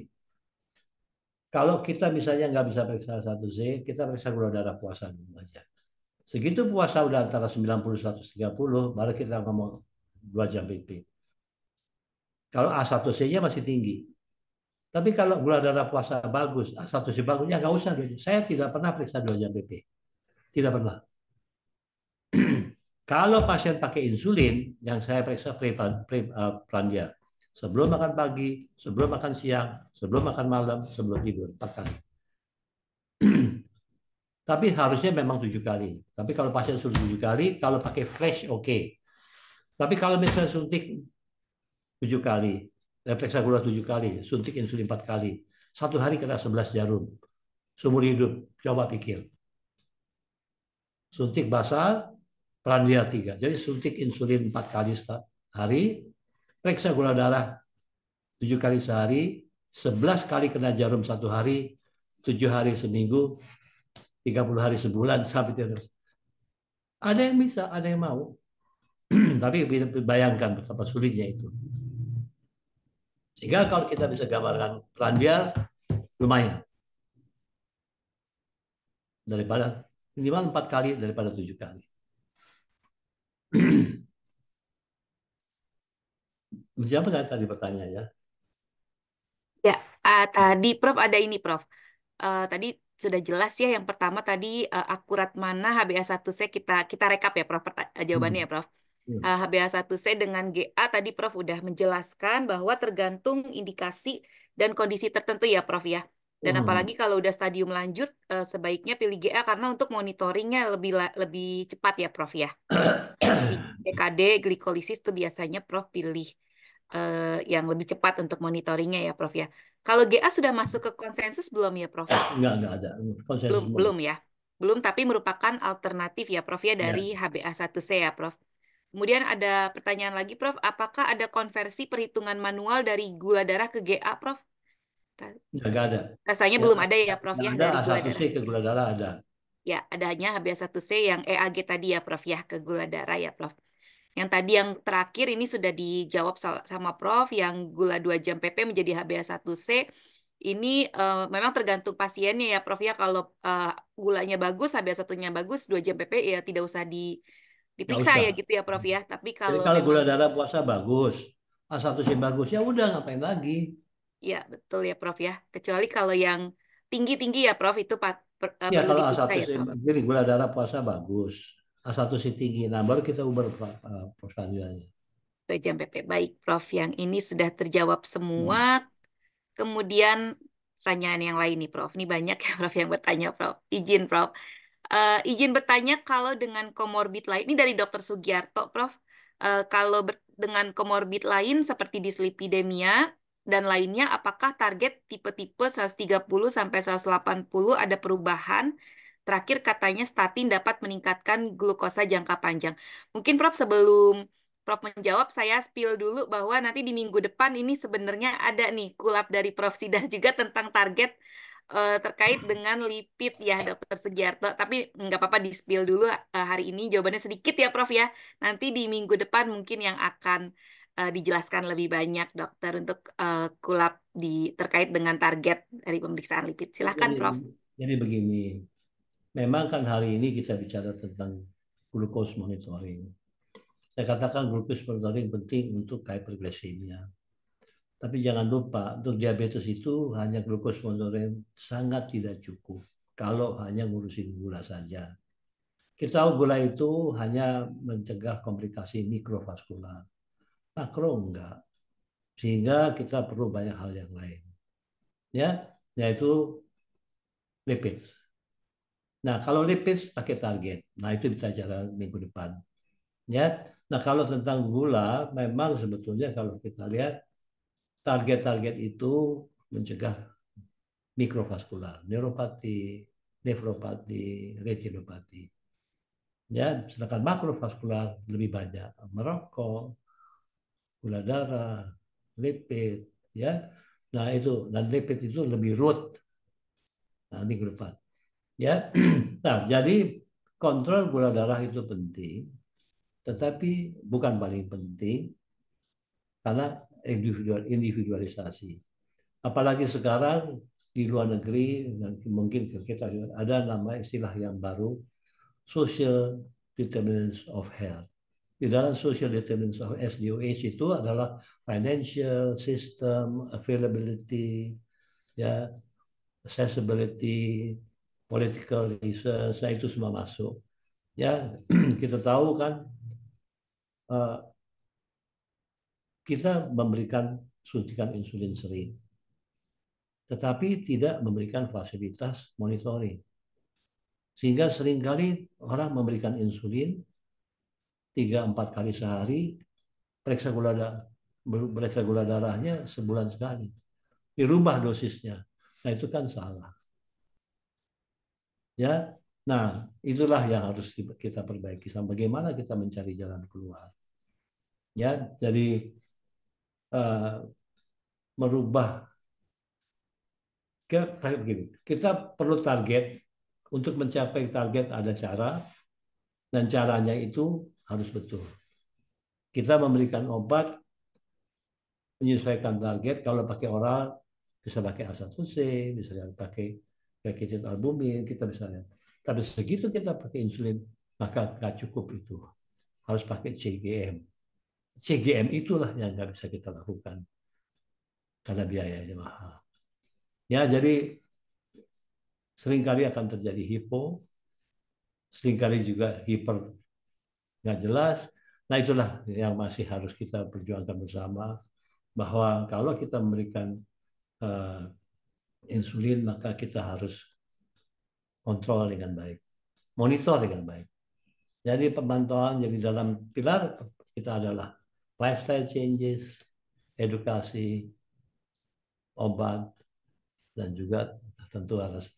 kalau kita misalnya nggak bisa periksa satu C, kita periksa gula darah puasa dulu aja. Segitu puasa udah antara 90 130, baru kita ngomong dua jam PP. Kalau A1C-nya masih tinggi. Tapi kalau gula darah puasa bagus, A1C bagusnya nggak usah. Saya tidak pernah periksa dua jam PP. Tidak pernah. Kalau pasien pakai insulin yang saya periksa pre preparandia eh, sebelum makan pagi, sebelum makan siang, sebelum makan malam, sebelum tidur empat kali. Tapi harusnya memang tujuh kali. Tapi kalau pasien suruh tujuh kali, kalau pakai fresh oke. Okay. Tapi kalau misalnya suntik tujuh kali, eh, periksa gula tujuh kali, suntik insulin empat kali, satu hari kena sebelas jarum, seumur hidup, coba pikir. Suntik basal, Landia 3. Jadi suntik insulin 4 kali sehari, periksa gula darah 7 kali sehari, 11 kali kena jarum satu hari, 7 hari seminggu, 30 hari sebulan, sampai terus. Ada yang bisa, ada yang mau. Tapi bayangkan betapa sulitnya itu. Sehingga kalau kita bisa gambarkan peran lumayan. Daripada minimal 4 kali daripada 7 kali. Siapa yang tadi bertanya ya? Ya, uh, tadi Prof ada ini Prof. Uh, tadi sudah jelas ya yang pertama tadi uh, akurat mana HbA1c kita kita rekap ya Prof jawabannya ya hmm. Prof. HBS hmm. Uh, HbA1c dengan GA tadi Prof udah menjelaskan bahwa tergantung indikasi dan kondisi tertentu ya Prof ya. Dan hmm. apalagi kalau udah stadium lanjut, uh, sebaiknya pilih GA karena untuk monitoringnya lebih lebih cepat ya, Prof ya. EKD glikolisis itu biasanya Prof pilih uh, yang lebih cepat untuk monitoringnya ya, Prof ya. Kalau GA sudah masuk ke konsensus belum ya, Prof? Enggak, enggak ada. Konsensus belum, belum ya. Belum, tapi merupakan alternatif ya, Prof ya dari ya. HbA1c ya, Prof. Kemudian ada pertanyaan lagi, Prof. Apakah ada konversi perhitungan manual dari gula darah ke GA, Prof? Ya, ada. Rasanya ya, belum ada ya, Prof. Ya, ada A1C ke gula darah ada. Ya, adanya HbA1C yang EAG tadi ya, Prof. Ya, ke gula darah ya, Prof. Yang tadi yang terakhir ini sudah dijawab sama Prof. Yang gula 2 jam PP menjadi HbA1C. Ini uh, memang tergantung pasiennya ya, Prof. Ya, kalau uh, gulanya bagus, HbA1-nya bagus, 2 jam PP ya tidak usah di, diperiksa ya gitu ya, Prof. Ya. Tapi kalau Jadi kalau memang... gula darah puasa bagus, A1C bagus, ya udah ngapain lagi? Iya, betul ya Prof ya. Kecuali kalau yang tinggi-tinggi ya Prof, itu pat, per, iya, ya, perlu kalau diperiksa A1 ya Prof. Jadi gula darah puasa bagus. A1 C tinggi, nah baru kita ubah uh, pertanyaannya. Jam PP. Baik Prof, yang ini sudah terjawab semua. Hmm. Kemudian pertanyaan yang lain nih Prof. Ini banyak ya Prof yang bertanya Prof. Izin Prof. Uh, izin bertanya kalau dengan komorbid lain, ini dari Dokter Sugiarto Prof. Uh, kalau dengan komorbid lain seperti dislipidemia, dan lainnya apakah target tipe-tipe 130 sampai 180 ada perubahan? Terakhir katanya statin dapat meningkatkan glukosa jangka panjang. Mungkin Prof sebelum Prof menjawab saya spill dulu bahwa nanti di minggu depan ini sebenarnya ada nih kulap dari Prof Sidah juga tentang target uh, terkait dengan lipid ya Dokter Segiarto. Tapi nggak apa-apa di spill dulu uh, hari ini jawabannya sedikit ya Prof ya. Nanti di minggu depan mungkin yang akan uh, dijelaskan lebih banyak dokter untuk uh, kulap di terkait dengan target dari pemeriksaan lipid. Silahkan jadi, Prof. Jadi begini, memang kan hari ini kita bicara tentang glukos monitoring. Saya katakan glukos monitoring penting untuk hyperglycemia. Tapi jangan lupa untuk diabetes itu hanya glukos monitoring sangat tidak cukup kalau hanya ngurusin gula saja. Kita tahu gula itu hanya mencegah komplikasi mikrovaskular makro enggak. Sehingga kita perlu banyak hal yang lain. Ya, yaitu lipid. Nah, kalau lipid pakai target. Nah, itu bisa jalan minggu depan. Ya. Nah, kalau tentang gula, memang sebetulnya kalau kita lihat target-target itu mencegah mikrovaskular, neuropati, nefropati, retinopati. Ya, sedangkan makrovaskular lebih banyak merokok, gula darah, lipid, ya. Nah itu dan lipid itu lebih root. Nah ini ke depan. Ya, nah jadi kontrol gula darah itu penting, tetapi bukan paling penting karena individual individualisasi. Apalagi sekarang di luar negeri dan mungkin kita ada nama istilah yang baru social determinants of health di dalam social determinants of SDOH itu adalah financial system, availability, ya, accessibility, political reasons, nah itu semua masuk. Ya, kita tahu kan eh, kita memberikan suntikan insulin sering, tetapi tidak memberikan fasilitas monitoring. Sehingga seringkali orang memberikan insulin, tiga empat kali sehari periksa gula darah periksa gula darahnya sebulan sekali dirubah dosisnya nah itu kan salah ya nah itulah yang harus kita perbaiki sama bagaimana kita mencari jalan keluar ya jadi uh, merubah kita begini kita perlu target untuk mencapai target ada cara dan caranya itu harus betul. Kita memberikan obat menyesuaikan target kalau pakai oral bisa pakai asam C, bisa pakai rakyat albumin, kita bisa lihat. Tapi segitu kita pakai insulin, maka nggak cukup itu. Harus pakai CGM. CGM itulah yang nggak bisa kita lakukan karena biayanya mahal. Ya, jadi seringkali akan terjadi hipo, seringkali juga hiper nggak jelas. Nah itulah yang masih harus kita perjuangkan bersama bahwa kalau kita memberikan uh, insulin maka kita harus kontrol dengan baik, monitor dengan baik. Jadi pemantauan jadi dalam pilar kita adalah lifestyle changes, edukasi, obat, dan juga tentu harus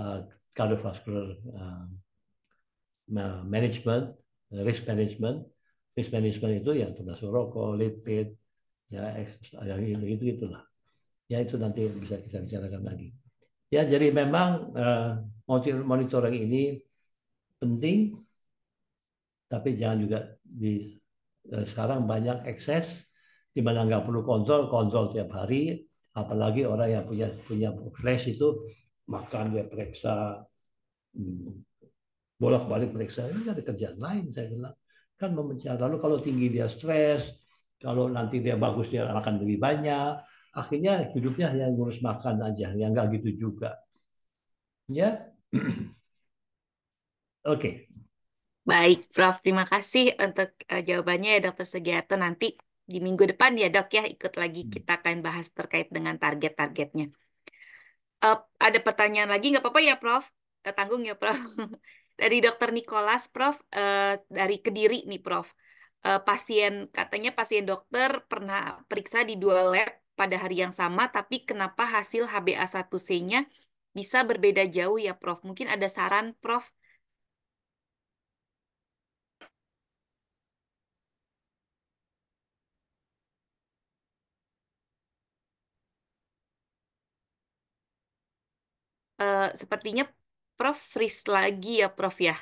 uh, eh, cardiovascular uh, eh, management Eh, risk management. Risk management itu yang termasuk rokok, lipid, ya yang itu itu gitulah. Ya itu nanti bisa kita bicarakan lagi. Ya jadi memang uh, monitoring ini penting, tapi jangan juga di eh, sekarang banyak ekses di mana nggak perlu kontrol, kontrol tiap hari, apalagi orang yang punya punya flash itu makan dia periksa, hmm, bolak-balik periksa ini ada kerjaan lain saya bilang kan memecah lalu kalau tinggi dia stres kalau nanti dia bagus dia akan lebih banyak akhirnya hidupnya hanya ngurus makan aja yang nggak gitu juga ya oke okay. baik Prof terima kasih untuk eh, jawabannya ya Dokter Sugiarto nanti di minggu depan ya dok ya ikut lagi hmm. kita akan bahas terkait dengan target-targetnya. Uh, ada pertanyaan lagi nggak apa-apa ya Prof? tanggung ya Prof. Dari dokter Nicholas, Prof, uh, dari Kediri nih, Prof. Uh, pasien, katanya pasien dokter pernah periksa di dua lab pada hari yang sama, tapi kenapa hasil HbA1c-nya bisa berbeda jauh ya, Prof? Mungkin ada saran, Prof? Uh, sepertinya Prof freeze lagi ya Prof ya.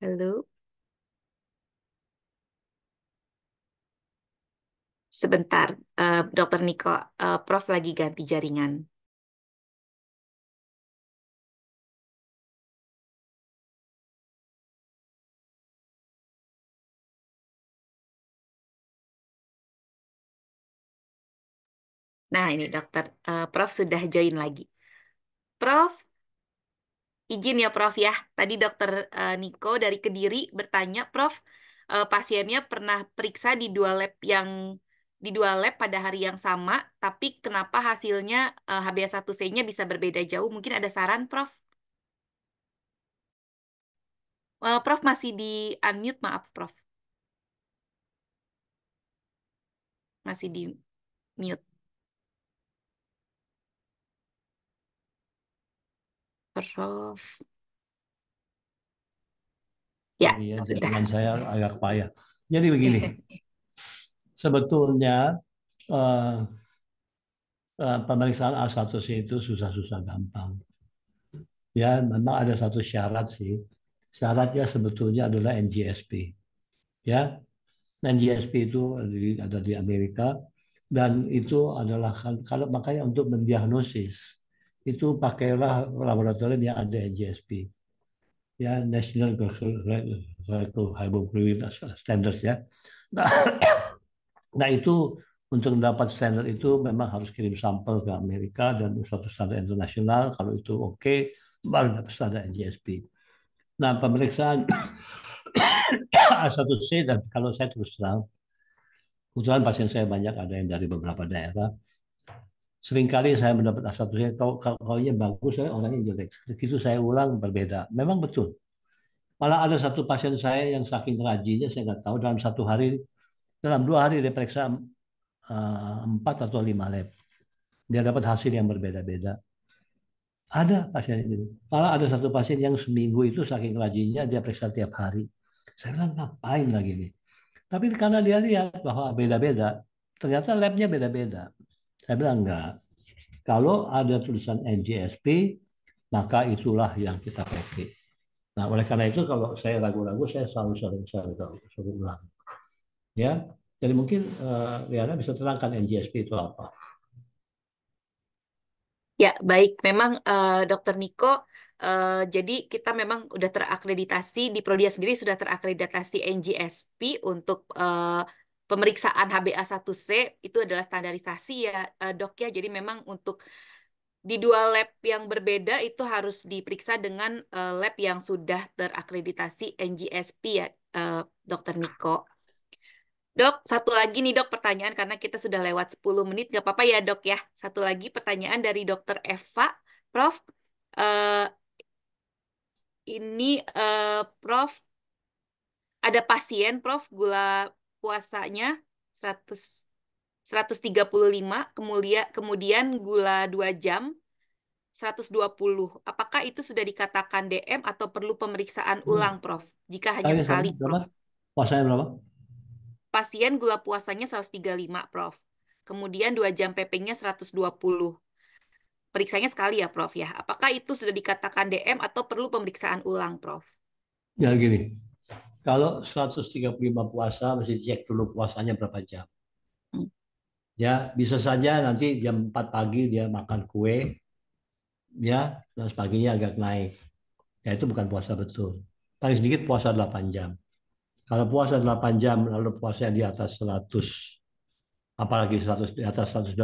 Halo. Sebentar, uh, Dokter Niko, uh, Prof lagi ganti jaringan. Nah, ini dokter, uh, Prof sudah join lagi. Prof, izin ya Prof ya. Tadi dokter uh, Niko dari Kediri bertanya, Prof, uh, pasiennya pernah periksa di dua lab yang di dua lab pada hari yang sama, tapi kenapa hasilnya uh, HbA1c-nya bisa berbeda jauh? Mungkin ada saran, Prof? Uh, Prof masih di unmute, maaf, Prof. Masih di mute. Prof, ya, ya iya, sudah. saya agak payah. Jadi begini, sebetulnya uh, uh, pemeriksaan A1C itu susah-susah gampang. Ya, memang ada satu syarat sih. Syaratnya sebetulnya adalah NGSP. Ya, NGSP itu ada di Amerika dan itu adalah kan, kalau makanya untuk mendiagnosis itu pakailah laboratorium yang ada NGSP ya National Hybrid Standards ya. Nah, nah itu untuk mendapat standar itu memang harus kirim sampel ke Amerika dan suatu standar internasional kalau itu oke okay, baru dapat standar NGSP. Nah pemeriksaan A1C dan kalau saya terus terang kebetulan pasien saya banyak ada yang dari beberapa daerah seringkali saya mendapat asal kau kau kau nya bagus saya eh, orangnya jelek begitu saya ulang berbeda memang betul malah ada satu pasien saya yang saking rajinnya saya nggak tahu dalam satu hari dalam dua hari dia periksa eh, empat atau lima lab dia dapat hasil yang berbeda-beda ada pasien itu malah ada satu pasien yang seminggu itu saking rajinnya dia periksa tiap hari saya bilang ngapain lagi nih tapi karena dia lihat bahwa beda-beda ternyata labnya beda-beda saya bilang enggak. Kalau ada tulisan NGSP maka itulah yang kita pakai. Nah, oleh karena itu kalau saya ragu-ragu, saya selalu sering sering sering ulang. Ya, jadi mungkin eh, Riana bisa terangkan NGSP itu apa. Ya, baik. Memang uh, Dokter Niko, uh, jadi kita memang sudah terakreditasi di Prodia sendiri sudah terakreditasi NGSP untuk uh, pemeriksaan HbA1c itu adalah standarisasi ya eh, dok ya. Jadi memang untuk di dua lab yang berbeda itu harus diperiksa dengan eh, lab yang sudah terakreditasi NGSP ya eh, dokter Niko. Dok, satu lagi nih dok pertanyaan karena kita sudah lewat 10 menit, nggak apa-apa ya dok ya. Satu lagi pertanyaan dari dokter Eva, Prof. ini uh, Prof. Ada pasien Prof gula puasanya 100 135, kemudian kemudian gula 2 jam 120. Apakah itu sudah dikatakan DM atau perlu pemeriksaan hmm. ulang, Prof? Jika hanya sekali, Prof. Puasanya berapa? Pasien gula puasanya 135, Prof. Kemudian 2 jam PP-nya 120. Periksanya sekali ya, Prof ya. Apakah itu sudah dikatakan DM atau perlu pemeriksaan ulang, Prof? Ya gini, kalau 135 puasa mesti cek dulu puasanya berapa jam. Hmm. Ya, bisa saja nanti jam 4 pagi dia makan kue ya, terus paginya agak naik. Ya itu bukan puasa betul. Paling sedikit puasa 8 jam. Kalau puasa 8 jam lalu puasa di atas 100 apalagi 100 di atas 126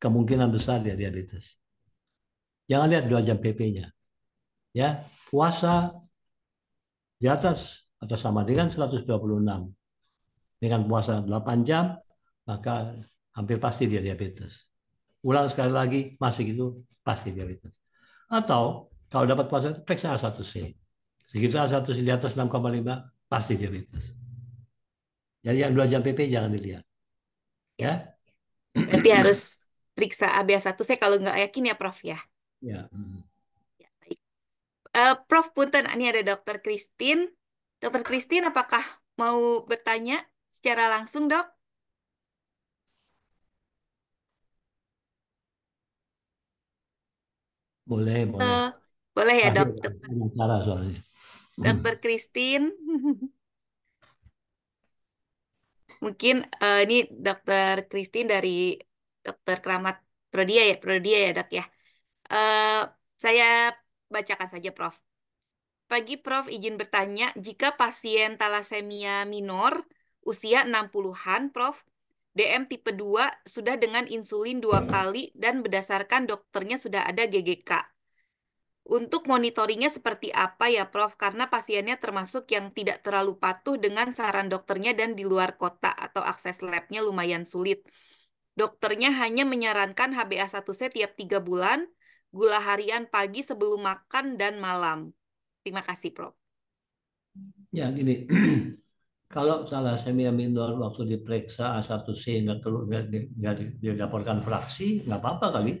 kemungkinan besar dia diabetes. Jangan lihat 2 jam PP-nya. Ya, puasa di atas atau sama dengan 126 dengan puasa 8 jam maka hampir pasti dia diabetes. Ulang sekali lagi masih itu pasti diabetes. Atau kalau dapat puasa periksa A1C. Segitu A1C di atas 6,5 pasti diabetes. Jadi yang 2 jam PP jangan dilihat. Ya. ya. Berarti harus periksa a 1 c kalau nggak yakin ya Prof ya. Ya. Hmm. Uh, Prof Punten, ini ada Dokter Christine. Dokter Christine, apakah mau bertanya secara langsung, dok? Boleh, boleh. Uh, boleh ya, dok. Dr. soalnya. Hmm. Dokter Christine. Mungkin uh, ini Dokter Christine dari Dokter Keramat Prodia ya, Prodia ya, dok ya. Uh, saya Bacakan saja, Prof. Pagi, Prof. Izin bertanya, jika pasien talasemia minor usia 60-an, Prof, DM tipe 2 sudah dengan insulin dua kali dan berdasarkan dokternya sudah ada GGK. Untuk monitoringnya seperti apa ya, Prof? Karena pasiennya termasuk yang tidak terlalu patuh dengan saran dokternya dan di luar kota atau akses labnya lumayan sulit. Dokternya hanya menyarankan HbA1c tiap 3 bulan, gula harian pagi sebelum makan dan malam. Terima kasih, Prof. Ya, gini. Kalau salah semia minor waktu diperiksa A1C nggak perlu nggak dilaporkan fraksi, nggak apa-apa kali.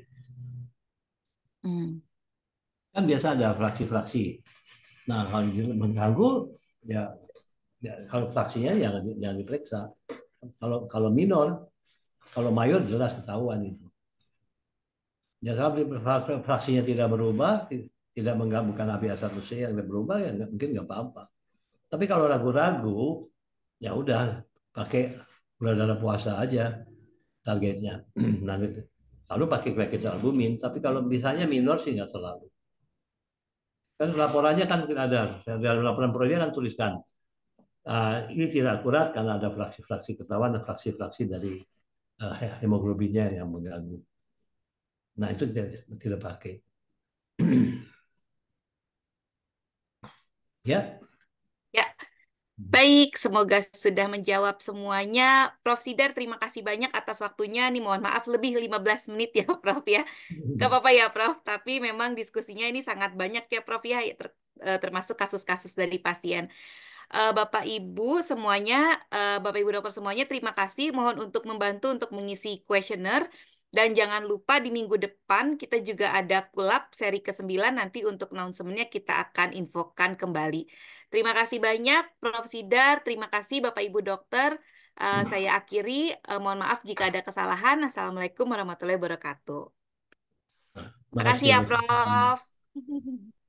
Hmm. Kan biasa ada fraksi-fraksi. Nah, kalau mengganggu, ya, ya kalau fraksinya ya jangan diperiksa. Kalau kalau minor, kalau mayor jelas ketahuan itu. Ya Jika fraksinya tidak berubah, tidak menggabungkan api asal usia yang berubah, ya mungkin nggak apa-apa. Tapi kalau ragu-ragu, ya udah pakai gula darah puasa aja targetnya. Nanti lalu pakai kita albumin. Tapi kalau misalnya minor sih nggak terlalu. Kan laporannya kan ada dalam laporan proyek kan tuliskan uh, ini tidak akurat karena ada fraksi-fraksi ketahuan dan fraksi-fraksi dari uh, hemoglobinnya yang mengganggu. Nah itu tidak, tidak pakai. ya. Ya. Baik, semoga sudah menjawab semuanya. Prof. Sidar, terima kasih banyak atas waktunya. Nih mohon maaf, lebih 15 menit ya Prof ya. Gak hmm. apa-apa ya Prof, tapi memang diskusinya ini sangat banyak ya Prof ya, ya ter eh, termasuk kasus-kasus dari pasien eh, Bapak Ibu semuanya, eh, Bapak Ibu dokter semuanya, terima kasih. Mohon untuk membantu untuk mengisi kuesioner dan jangan lupa di minggu depan kita juga ada kulap seri ke-9 nanti untuk announcement-nya kita akan infokan kembali. Terima kasih banyak Prof. Sidar, terima kasih Bapak Ibu Dokter. Uh, saya akhiri, uh, mohon maaf jika ada kesalahan. Assalamualaikum warahmatullahi wabarakatuh. Terima nah, kasih ya, ya Prof.